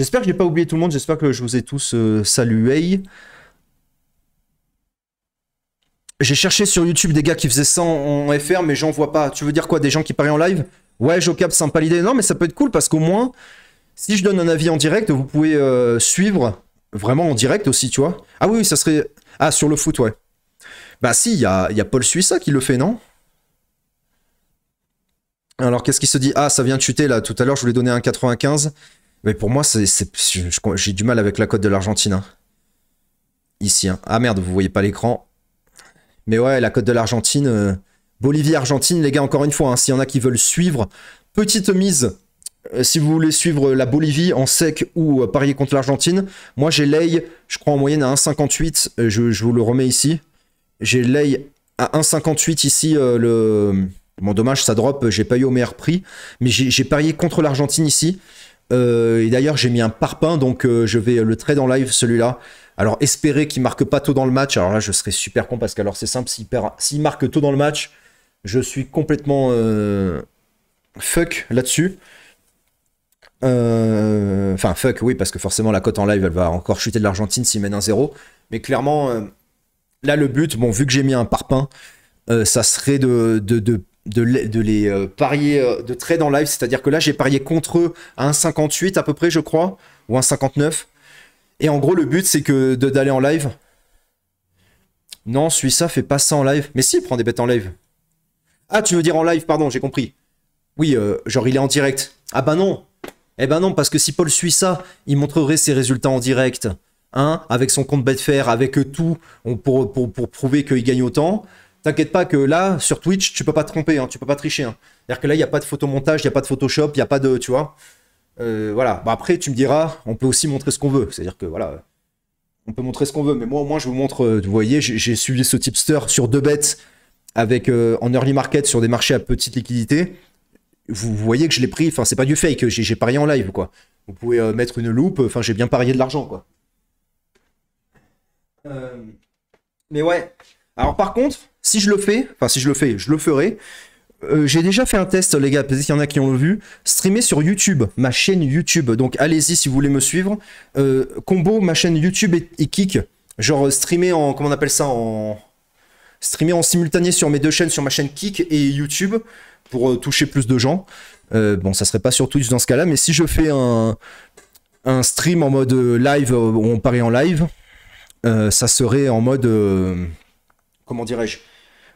J'espère que je n'ai pas oublié tout le monde, j'espère que je vous ai tous euh, salué. J'ai cherché sur YouTube des gars qui faisaient ça en FR, mais j'en vois pas. Tu veux dire quoi Des gens qui parient en live Ouais, Jocap, sympa l'idée. Non, mais ça peut être cool parce qu'au moins, si je donne un avis en direct, vous pouvez euh, suivre vraiment en direct aussi, tu vois. Ah oui, ça serait. Ah, sur le foot, ouais. Bah si, il y a, y a, Paul Suissa qui le fait, non Alors qu'est-ce qu'il se dit Ah, ça vient de chuter là. Tout à l'heure, je voulais donner un 95. Mais pour moi, c'est, j'ai du mal avec la cote de l'Argentine. Hein. Ici. Hein. Ah merde, vous voyez pas l'écran. Mais ouais, la cote de l'Argentine. Euh, Bolivie-Argentine, les gars, encore une fois, hein, s'il y en a qui veulent suivre, petite mise. Euh, si vous voulez suivre la Bolivie en sec ou euh, parier contre l'Argentine, moi j'ai l'AY, je crois en moyenne à 1,58, je, je, vous le remets ici. J'ai l'AY à 1,58 ici, le... Bon, dommage, ça drop, j'ai pas eu au meilleur prix, mais j'ai parié contre l'Argentine ici. Euh, et d'ailleurs, j'ai mis un parpaing, donc euh, je vais euh, le trade en live, celui-là. Alors, espérer qu'il marque pas tôt dans le match. Alors là, je serais super con parce que, c'est simple, s'il, marque tôt dans le match, je suis complètement fuck là-dessus. Enfin, fuck, oui, parce que forcément, la cote en live, elle va encore chuter de l'Argentine s'il mène un 0. Mais clairement, là, le but, bon, vu que j'ai mis un parpaing, ça serait de, de de, les, euh, parier euh, de trade en live, c'est-à-dire que là j'ai parié contre eux à 1,58 à peu près je crois, ou 1,59. Et en gros le but c'est que d'aller en live. Non, ça fait pas ça en live. Mais si, il prend des bêtes en live. Ah, tu veux dire en live, pardon, j'ai compris. Oui, euh, genre il est en direct. Ah bah non Eh bah non, parce que si Paul ça il montrerait ses résultats en direct, hein, avec son compte Betfair, avec tout, pour, pour prouver qu'il gagne autant, T'inquiète pas que là, sur Twitch, tu peux pas te tromper, hein, tu peux pas tricher. Hein. C'est-à-dire que là, il n'y a pas de photomontage, il n'y a pas de Photoshop, il n'y a pas de. Tu vois euh, Voilà. après, tu me diras, on peut aussi montrer ce qu'on veut. C'est-à-dire que voilà, on peut montrer ce qu'on veut. Mais moi, au moins, je vous montre. Euh, vous voyez, j'ai suivi ce tipster sur deux bêtes avec, euh, en early market sur des marchés à petite liquidité. Vous, voyez que je l'ai pris. Enfin, c'est pas du fake. J'ai parié en live, quoi. Vous pouvez mettre une loupe. Enfin, j'ai bien parié de l'argent, quoi. Mais ouais. Alors, par contre. Si je le fais, enfin si je le fais, je le ferai. Euh, j'ai déjà fait un test, les gars, peut-être qu'il y en a qui ont vu, streamer sur YouTube, ma chaîne YouTube. Donc allez-y si vous voulez me suivre. Euh, combo, ma chaîne YouTube et, Kik, Genre euh, streamer en, comment on appelle ça, en... Streamer en simultané sur mes deux chaînes, sur ma chaîne Kick et YouTube, pour toucher plus de gens. bon, ça serait pas sur Twitch dans ce cas-là, mais si je fais un, un stream en mode live, où on parie en live, ça serait en mode... comment dirais-je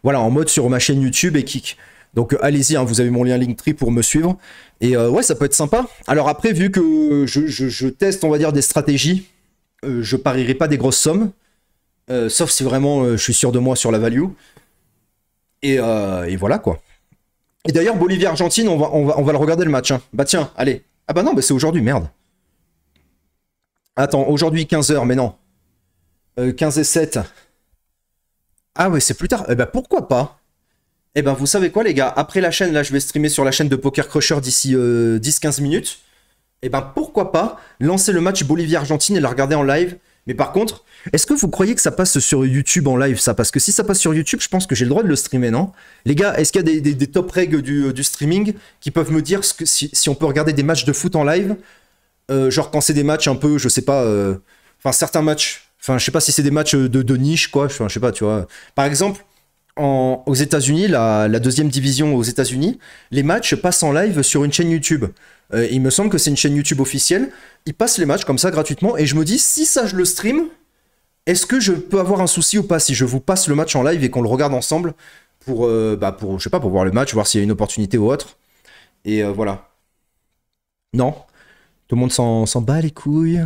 voilà, en mode sur ma chaîne YouTube et kick. Donc euh, allez-y, hein, vous avez mon lien Linktree pour me suivre. Et euh, ouais, ça peut être sympa. Alors après, vu que je, teste, on va dire, des stratégies, euh, je parierai pas des grosses sommes. sauf si vraiment je suis sûr de moi sur la value. Et, voilà quoi. Et d'ailleurs, Bolivie-Argentine, on va, le regarder le match. Hein. Bah tiens, allez. Ah bah non, bah, c'est aujourd'hui, merde. Attends, aujourd'hui 15h, mais non. 15 et 7. Ah ouais, c'est plus tard. Eh ben pourquoi pas Eh ben vous savez quoi les gars, après la chaîne, là je vais streamer sur la chaîne de Poker Crusher d'ici 10-15 euh, minutes. Eh ben pourquoi pas lancer le match Bolivie-Argentine et le regarder en live. Mais par contre, est-ce que vous croyez que ça passe sur YouTube en live ça Parce que si ça passe sur YouTube, je pense que j'ai le droit de le streamer, non Les gars, est-ce qu'il y a des, top règles euh, du, streaming qui peuvent me dire ce que, si, on peut regarder des matchs de foot en live euh, Genre quand c'est des matchs un peu, je sais pas, enfin certains matchs Enfin, je sais pas si c'est des matchs euh, de, de niche, quoi. je sais pas, tu vois. Par exemple, aux États-Unis, la, deuxième division aux États-Unis, les matchs passent en live sur une chaîne YouTube. Euh, il me semble que c'est une chaîne YouTube officielle. Ils passent les matchs comme ça gratuitement et je me dis si ça je le stream, est-ce que je peux avoir un souci ou pas si je vous passe le match en live et qu'on le regarde ensemble pour, euh, bah pour je sais pas pour voir le match, voir s'il y a une opportunité ou autre. Et voilà. Non, tout le monde s'en bat les couilles.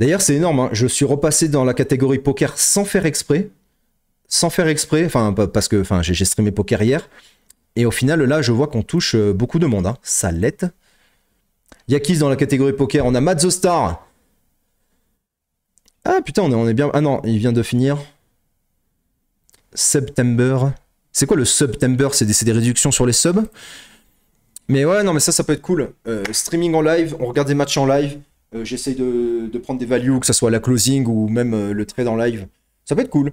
D'ailleurs, c'est énorme. Hein. Je suis repassé dans la catégorie poker sans faire exprès. Sans faire exprès, enfin, parce que enfin, j'ai streamé poker hier. Et au final, là, je vois qu'on touche euh, beaucoup de monde. Hein. Ça qui dans la catégorie poker On a matzo Star. Ah putain, on est, on est bien. Ah non, il vient de finir. September. C'est quoi le September C'est des, réductions sur les subs Mais ouais, non, mais ça, ça peut être cool. Euh, streaming en live, on regarde des matchs en live. Euh, j'essaie de, prendre des values, que ce soit la closing ou même euh, le trade en live. Ça peut être cool.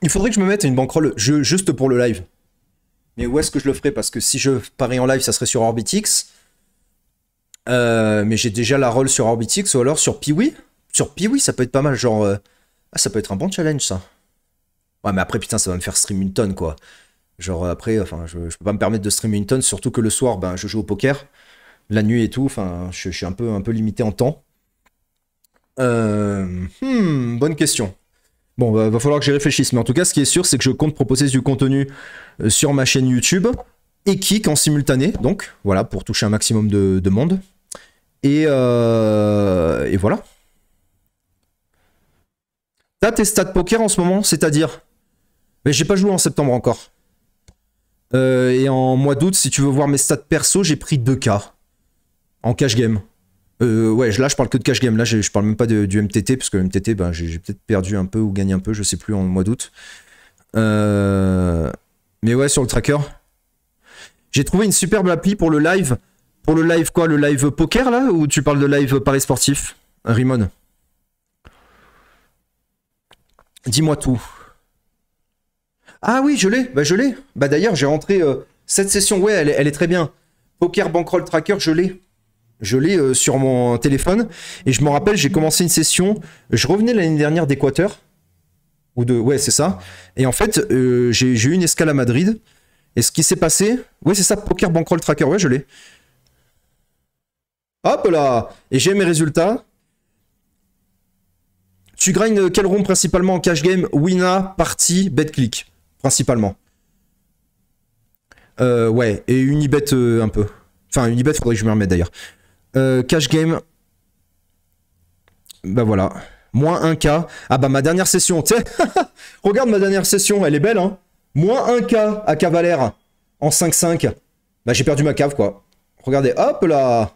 Il faudrait que je me mette une bankroll juste pour le live. Mais où est-ce que je le ferai Parce que si je parie en live, ça serait sur Orbitix. Euh, mais j'ai déjà la roll sur Orbitix ou alors sur Piwi. Sur Piwi, ça peut être pas mal. Genre, ah, ça peut être un bon challenge, ça. Ouais, mais après, putain, ça va me faire stream une tonne, quoi. Genre, après, enfin, je, peux pas me permettre de streamer une tonne, surtout que le soir, ben, je joue au poker la nuit et tout. Enfin, je, suis un peu, un peu limité en temps. Euh, hmm, bonne question. Bon, il bah, va falloir que j'y réfléchisse. Mais en tout cas, ce qui est sûr, c'est que je compte proposer du contenu euh, sur ma chaîne YouTube et kick en simultané. Donc, voilà, pour toucher un maximum de, monde. Euh, et, voilà. T'as tes stats poker en ce moment, c'est-à-dire Mais j'ai pas joué en septembre encore. et en mois d'août, si tu veux voir mes stats perso, j'ai pris 2K en cash game. Euh, ouais, là je parle que de cash game. Là je, parle même pas de, du MTT parce que le MTT, ben, j'ai peut-être perdu un peu ou gagné un peu, je sais plus en mois d'août. Euh, mais ouais, sur le tracker, j'ai trouvé une superbe appli pour le live. Pour le live quoi, le live poker là ou tu parles de live paris sportif, Rimon Dis-moi tout. Ah oui, je l'ai, bah je l'ai. Bah d'ailleurs, j'ai rentré euh, cette session, ouais, elle, elle, est très bien. Poker Bankroll Tracker, je l'ai. Je l'ai euh, sur mon téléphone. Et je me rappelle, j'ai commencé une session. Je revenais l'année dernière d'Équateur. Ou de. Ouais, c'est ça. Et en fait, euh, j'ai eu une escale à Madrid. Et ce qui s'est passé. Ouais, c'est ça, Poker Bankroll Tracker. Ouais, je l'ai. Hop là Et j'ai mes résultats. Tu grindes quel room principalement en cash game Wina, Party, BetClick. Principalement. Euh, ouais, et Unibet un peu. Enfin, Unibet, faudrait que je me remette d'ailleurs. Euh, cash game. Bah voilà. Moins 1K. Ah bah ma dernière session, *laughs* Regarde ma dernière session, elle est belle, hein. Moins 1K à Cavalère en 5-5. Bah j'ai perdu ma cave, quoi. Regardez, hop là.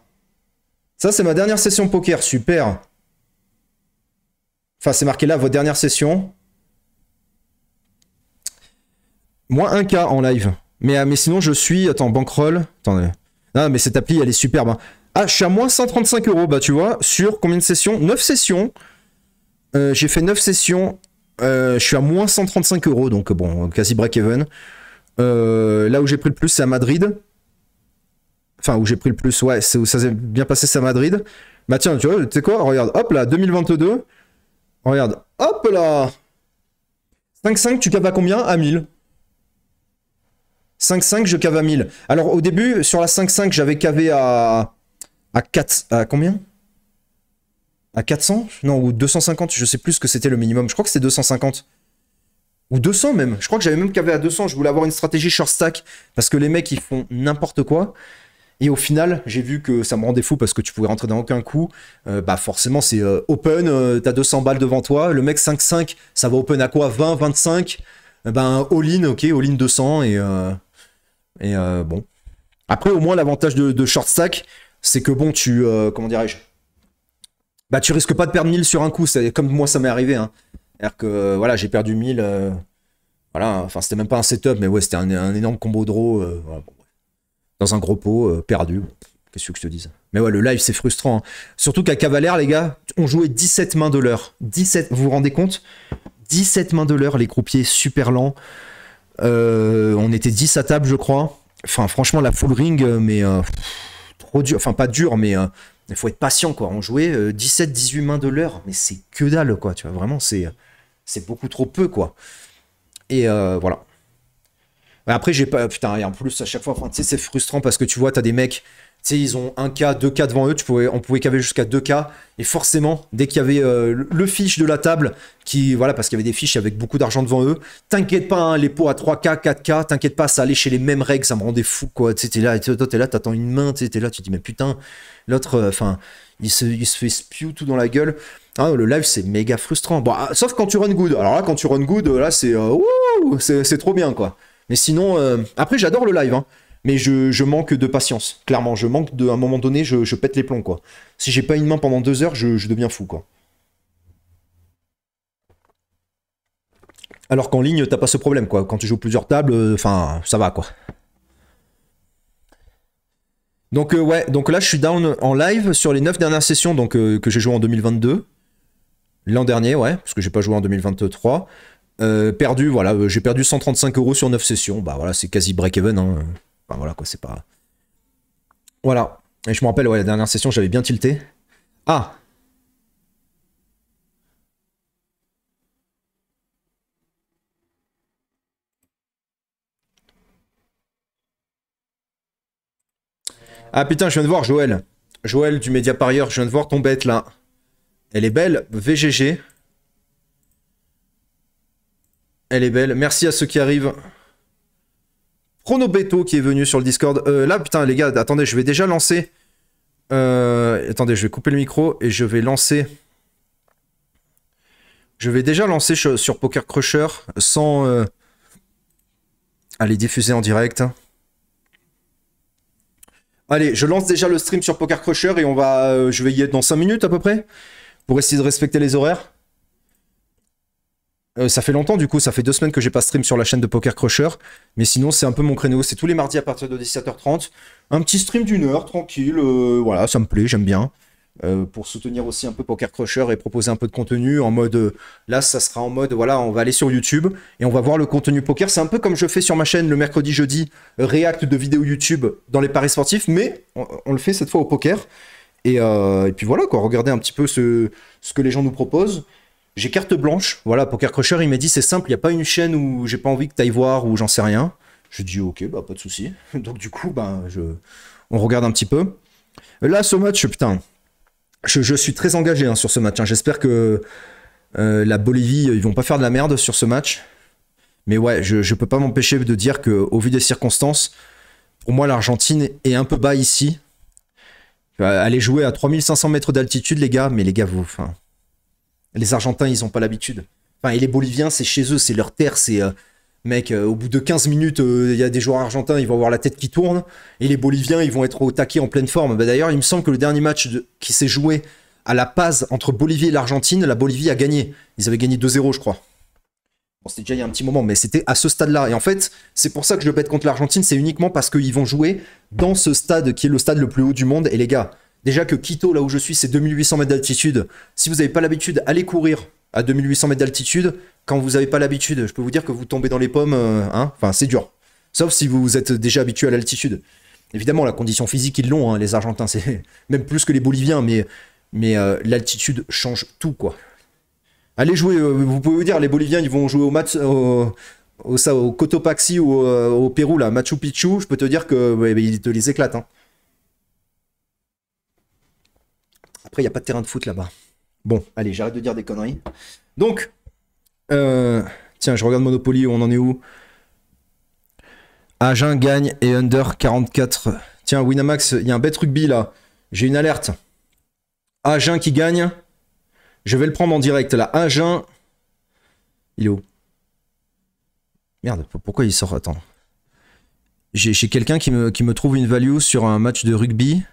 Ça, c'est ma dernière session poker, super. Enfin, c'est marqué là, votre dernière session. Moins 1K en live. Mais, euh, mais sinon, je suis... Attends, bankroll. Attendez non mais cette appli, elle est superbe. Hein. Ah, je suis à moins 135 euros, bah tu vois, sur combien de sessions 9 sessions. Euh, j'ai fait 9 sessions. Euh, je suis à moins 135 euros, donc bon, quasi break-even. Euh, là où j'ai pris le plus, c'est à Madrid. Enfin, où j'ai pris le plus, ouais, c'est où ça s'est bien passé, c'est à Madrid. Bah tiens, tu vois, tu sais quoi Regarde, hop là, 2022. Regarde, hop là 5-5, tu capes à combien À 1000. 5-5, je cave à 1000. Alors au début, sur la 5-5, j'avais cavé à... À 4... À combien À 400 Non, ou 250, je sais plus ce que c'était le minimum. Je crois que c'était 250. Ou 200 même. Je crois que j'avais même cavé à 200. Je voulais avoir une stratégie short stack. Parce que les mecs, ils font n'importe quoi. Et au final, j'ai vu que ça me rendait fou parce que tu pouvais rentrer dans aucun coup. Euh, bah forcément, c'est euh, open, Tu euh, t'as 200 balles devant toi. Le mec 5-5, ça va open à quoi 20, 25 Ben all-in, ok, all-in 200 et... Et euh, bon. Après, au moins, l'avantage de, short stack, c'est que bon, tu. Euh, comment dirais-je Bah, tu risques pas de perdre 1000 sur un coup. C'est comme moi, ça m'est arrivé. Hein. que euh, voilà, j'ai perdu 1000. voilà, enfin, c'était même pas un setup, mais ouais, c'était un, énorme combo draw. Dans un gros pot, perdu. Qu'est-ce que je te dis Mais ouais, le live, c'est frustrant. Hein. Surtout qu'à Cavalère, les gars, on jouait 17 mains de l'heure. 17, vous vous rendez compte 17 mains de l'heure, les croupiers super lents. Euh, on était 10 à table, je crois. Enfin, franchement, la full ring, euh, mais euh, trop dur. Enfin, pas dur, mais il faut être patient, quoi. On jouait 17-18 mains de l'heure, mais c'est que dalle, quoi. Tu vois, vraiment, c'est, beaucoup trop peu, quoi. Et voilà. Après, j'ai pas. Putain, et en plus, à chaque fois, tu sais, c'est frustrant parce que tu vois, t'as des mecs sais, ils ont un cas, deux k devant eux, on pouvait caver jusqu'à 2K. Et forcément, dès qu'il y avait euh, le fiche de la table, qui, voilà, parce qu'il y avait des fiches avec beaucoup d'argent devant eux, t'inquiète pas, hein, les pots à 3K, 4K, t'inquiète pas, ça allait chez les mêmes règles, ça me rendait fou, quoi. Tu sais, t'es là, t'es là, t'attends une main, tu là, tu te dis, mais putain, l'autre, euh, enfin, il, se, fait spew tout dans la gueule. Ah, le live, c'est méga frustrant. Ah, sauf quand tu run good. Alors là, quand tu run good, là, c'est euh, c'est trop bien, quoi. Mais sinon, après, j'adore le live. Hein mais je, manque de patience, clairement. Je manque de, à un moment donné, je, pète les plombs, quoi. Si j'ai pas une main pendant deux heures, je, deviens fou, quoi. Alors qu'en ligne, t'as pas ce problème, quoi. Quand tu joues plusieurs tables, euh, enfin, ça va, quoi. Donc, euh, ouais, donc là, je suis down en live sur les 9 dernières sessions donc, euh, que j'ai joué en 2022. L'an dernier, ouais, parce que j'ai pas joué en 2023. perdu, voilà, j'ai perdu 135 euros sur 9 sessions. Bah voilà, c'est quasi break-even, hein. Enfin voilà quoi, c'est pas. Voilà. Et je me rappelle, ouais, la dernière session, j'avais bien tilté. Ah Ah putain, je viens de voir Joël. Joël du Média Parieur, je viens de voir ton bête là. Elle est belle, VGG. Elle est belle. Merci à ceux qui arrivent. Beto qui est venu sur le Discord. Euh, là, putain, les gars, attendez, je vais déjà lancer. Euh, attendez, je vais couper le micro et je vais lancer. Je vais déjà lancer sur Poker Crusher sans euh, aller diffuser en direct. Allez, je lance déjà le stream sur Poker Crusher et on va, je vais y être dans 5 minutes à peu près pour essayer de respecter les horaires. Euh, ça fait longtemps du coup, ça fait deux semaines que j'ai pas stream sur la chaîne de Poker Crusher, mais sinon c'est un peu mon créneau, c'est tous les mardis à partir de 17h30, un petit stream d'une heure, tranquille, euh, voilà, ça me plaît, j'aime bien, euh, pour soutenir aussi un peu Poker Crusher et proposer un peu de contenu en mode, là ça sera en mode, voilà, on va aller sur YouTube et on va voir le contenu poker, c'est un peu comme je fais sur ma chaîne le mercredi, jeudi, react de vidéos YouTube dans les paris sportifs, mais on, le fait cette fois au poker, et, puis voilà quoi, regardez un petit peu ce que les gens nous proposent j'ai carte blanche. Voilà, Poker Crusher, il m'a dit c'est simple, il n'y a pas une chaîne où j'ai pas envie que tu ailles voir ou j'en sais rien. Je dis ok, bah pas de souci. *laughs* Donc du coup, bah, je... on regarde un petit peu. Là, ce match, putain, je, suis très engagé hein, sur ce match. Hein. J'espère que euh, la Bolivie, ils vont pas faire de la merde sur ce match. Mais ouais, je, ne peux pas m'empêcher de dire que au vu des circonstances, pour moi, l'Argentine est un peu bas ici. Allez euh, jouer à 3500 mètres d'altitude, les gars, mais les gars, vous, les Argentins, ils ont pas l'habitude. Enfin, et les Boliviens, c'est chez eux, c'est leur terre, c'est. Euh, mec, euh, au bout de 15 minutes, euh, il y a des joueurs argentins, ils vont avoir la tête qui tourne. Et les Boliviens, ils vont être au taquet en pleine forme. Bah, d'ailleurs, il me semble que le dernier match qui s'est joué à La Paz entre Bolivie et l'Argentine, la Bolivie a gagné. Ils avaient gagné 2-0, je crois. Bon, c'était déjà il y a un petit moment, mais c'était à ce stade-là. Et en fait, c'est pour ça que je le bête contre l'Argentine, c'est uniquement parce qu'ils vont jouer dans ce stade qui est le stade le plus haut du monde. Et les gars, Déjà que Quito, là où je suis, c'est 2800 mètres d'altitude. Si vous n'avez pas l'habitude, allez courir à 2800 mètres d'altitude. Quand vous n'avez pas l'habitude, je peux vous dire que vous tombez dans les pommes, euh, hein enfin c'est dur. Sauf si vous êtes déjà habitué à l'altitude. Évidemment, la condition physique, ils l'ont, hein, les Argentins, c'est *laughs* même plus que les Boliviens, mais, mais euh, l'altitude change tout, quoi. Allez jouer, euh, vous pouvez vous dire, les Boliviens, ils vont jouer au match, au, au, Cotopaxi ou au, Pérou, là, Machu Picchu, je peux te dire que te les éclatent. Hein. Après, il n'y a pas de terrain de foot là-bas. Bon, allez, j'arrête de dire des conneries. Donc, euh, tiens, je regarde Monopoly, on en est où Agen gagne et under 44. Tiens, Winamax, il y a un bête rugby là. J'ai une alerte. Agen qui gagne. Je vais le prendre en direct là. Agen. Il est où Merde, pourquoi il sort Attends. J'ai quelqu'un qui me, qui me trouve une value sur un match de rugby.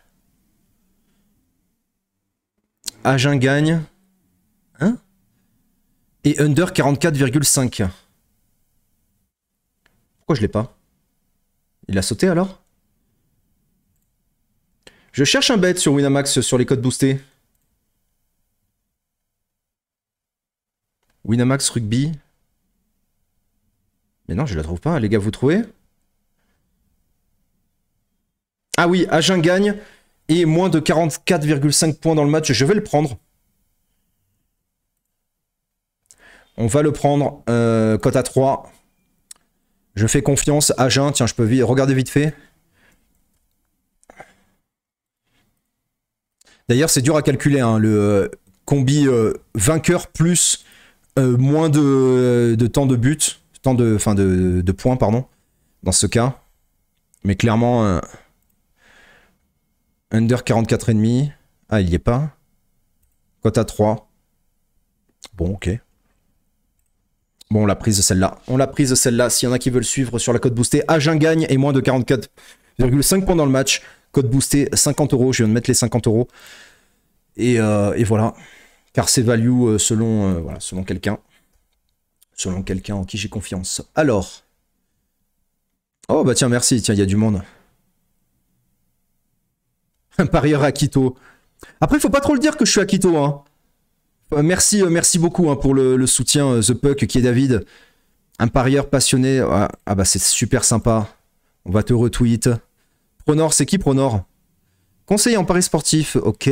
Agen gagne. Hein Et Under 44,5. Pourquoi je l'ai pas Il a sauté alors Je cherche un bet sur Winamax sur les codes boostés. Winamax Rugby. Mais non, je ne la trouve pas. Les gars, vous trouvez Ah oui, Agen gagne et moins de 44,5 points dans le match. Je vais le prendre. On va le prendre. Euh, cote à 3. Je fais confiance. Jean. tiens, je peux vite, regarder vite fait. D'ailleurs, c'est dur à calculer. Hein, le euh, combi euh, vainqueur plus moins de, temps de but, temps de, fin de, de, points, pardon, dans ce cas. Mais clairement, Under 44,5. Ah, il n'y est pas. Cote à 3. Bon, ok. Bon, on l'a prise celle-là. On l'a prise celle-là. S'il y en a qui veulent suivre sur la cote boostée, Agen gagne et moins de 44,5 points dans le match. Cote boostée, 50 euros. Je viens de mettre les 50 euros. Euh, et, voilà. Car c'est value euh, selon, euh, voilà, selon quelqu'un. Selon quelqu'un en qui j'ai confiance. Alors. Oh, bah tiens, merci. Tiens, il y a du monde un *laughs* parieur Akito. Après, il faut pas trop le dire que je suis Akito. Hein. Euh, merci, euh, merci beaucoup hein, pour le, soutien, euh, The Puck, qui est David. Un parieur passionné. Ah, ah, bah c'est super sympa. On va te retweet. Pronor, c'est qui Pronor Conseiller en paris sportif, ok.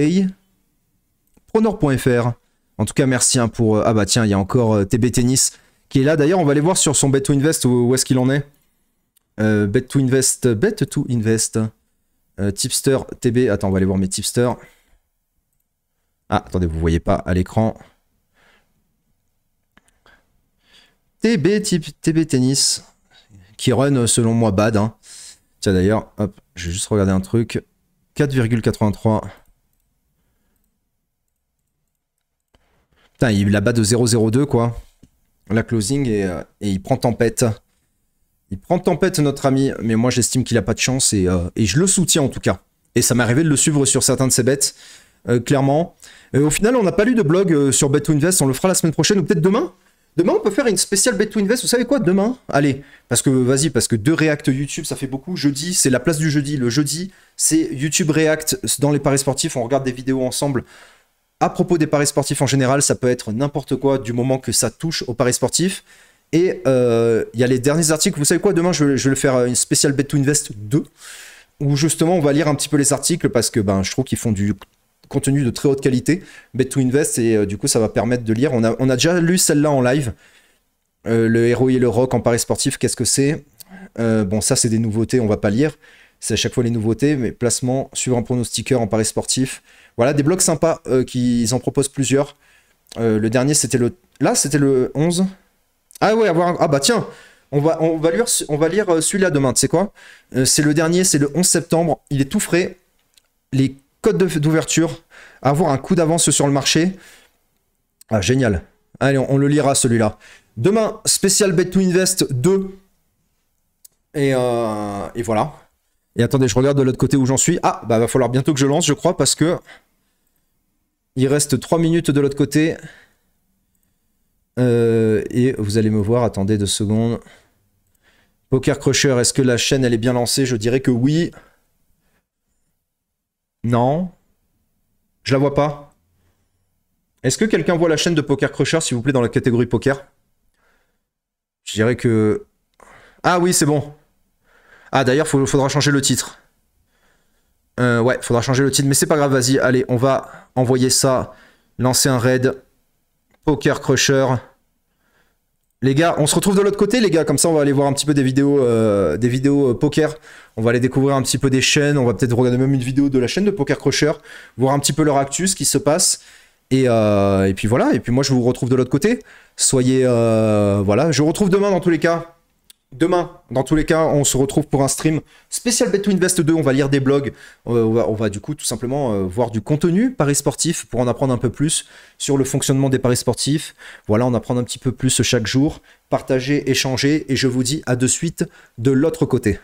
Pronor.fr. En tout cas, merci hein, pour... Ah bah tiens, il y a encore TB Tennis qui est là. D'ailleurs, on va aller voir sur son Bet 2 Invest où, est-ce qu'il en est. Euh, bet to Invest, Bet to Invest. Euh, tipster, TB. Attends, on va aller voir mes tipsters. Ah, attendez, vous voyez pas à l'écran. TB, TB tennis. Qui run, euh, selon moi, bad. Hein. Tiens, d'ailleurs, hop, je vais juste regarder un truc. 4,83. Putain, il la bat de 0,02, quoi. La closing, euh, et il prend tempête. Il prend tempête, notre ami, mais moi j'estime qu'il n'a pas de chance et, euh, et, je le soutiens en tout cas. Et ça m'est arrivé de le suivre sur certains de ses bêtes, euh, clairement. Euh, au final, on n'a pas lu de blog sur Bet 2 Invest, on le fera la semaine prochaine ou peut-être demain. Demain, on peut faire une spéciale Bet 2 Invest, vous savez quoi Demain, allez, parce que vas-y, parce que deux React YouTube, ça fait beaucoup. Jeudi, c'est la place du jeudi. Le jeudi, c'est YouTube React dans les paris sportifs, on regarde des vidéos ensemble. À propos des paris sportifs en général, ça peut être n'importe quoi du moment que ça touche aux paris sportifs. Et euh, il y a les derniers articles. Vous savez quoi Demain, je, vais faire euh, une spéciale Bet to Invest 2 où justement on va lire un petit peu les articles parce que ben, je trouve qu'ils font du contenu de très haute qualité, bet to invest, et euh, du coup ça va permettre de lire. On a, on a déjà lu celle-là en live, Le héros et le rock en Paris sportif, qu'est-ce que c'est Bon, ça c'est des nouveautés, on va pas lire. C'est à chaque fois les nouveautés, mais placement, suivant nos pronostiqueur en Paris sportif. Voilà, des blogs sympas, qu'ils en proposent plusieurs. le dernier c'était le... Là c'était le 11 ah ouais, avoir Ah bah tiens, on va, on va lire, on va lire euh, celui-là demain, tu sais quoi euh, C'est le dernier, c'est le 11 septembre, il est tout frais. Les codes d'ouverture, avoir un coup d'avance sur le marché. Ah, génial. Allez, on, le lira celui-là. Demain, spécial Bet to Invest 2. Et, euh, et voilà. Et attendez, je regarde de l'autre côté où j'en suis. Ah, bah va falloir bientôt que je lance, je crois, parce que il reste 3 minutes de l'autre côté. Euh, et vous allez me voir, attendez deux secondes. Poker Crusher, est-ce que la chaîne elle est bien lancée Je dirais que oui. Non. Je la vois pas. Est-ce que quelqu'un voit la chaîne de Poker Crusher, s'il vous plaît, dans la catégorie poker Je dirais que. Ah oui, c'est bon. Ah d'ailleurs, il faudra changer le titre. Euh, ouais, faudra changer le titre, mais c'est pas grave, vas-y, allez, on va envoyer ça, lancer un raid, Poker Crusher. Les gars, on se retrouve de l'autre côté, les gars. Comme ça, on va aller voir un petit peu des vidéos, euh, des vidéos euh, poker. On va aller découvrir un petit peu des chaînes. On va peut-être regarder même une vidéo de la chaîne de Poker Crusher, voir un petit peu leur actus, ce qui se passe. Et, euh, et, puis voilà. Et puis moi, je vous retrouve de l'autre côté. Soyez, euh, voilà. Je vous retrouve demain dans tous les cas. Demain, dans tous les cas, on se retrouve pour un stream spécial between best 2. On va lire des blogs. Euh, on, va, du coup tout simplement euh, voir du contenu paris sportif pour en apprendre un peu plus sur le fonctionnement des paris sportifs. Voilà, on apprend un petit peu plus chaque jour. Partager, échanger. Et je vous dis à de suite de l'autre côté.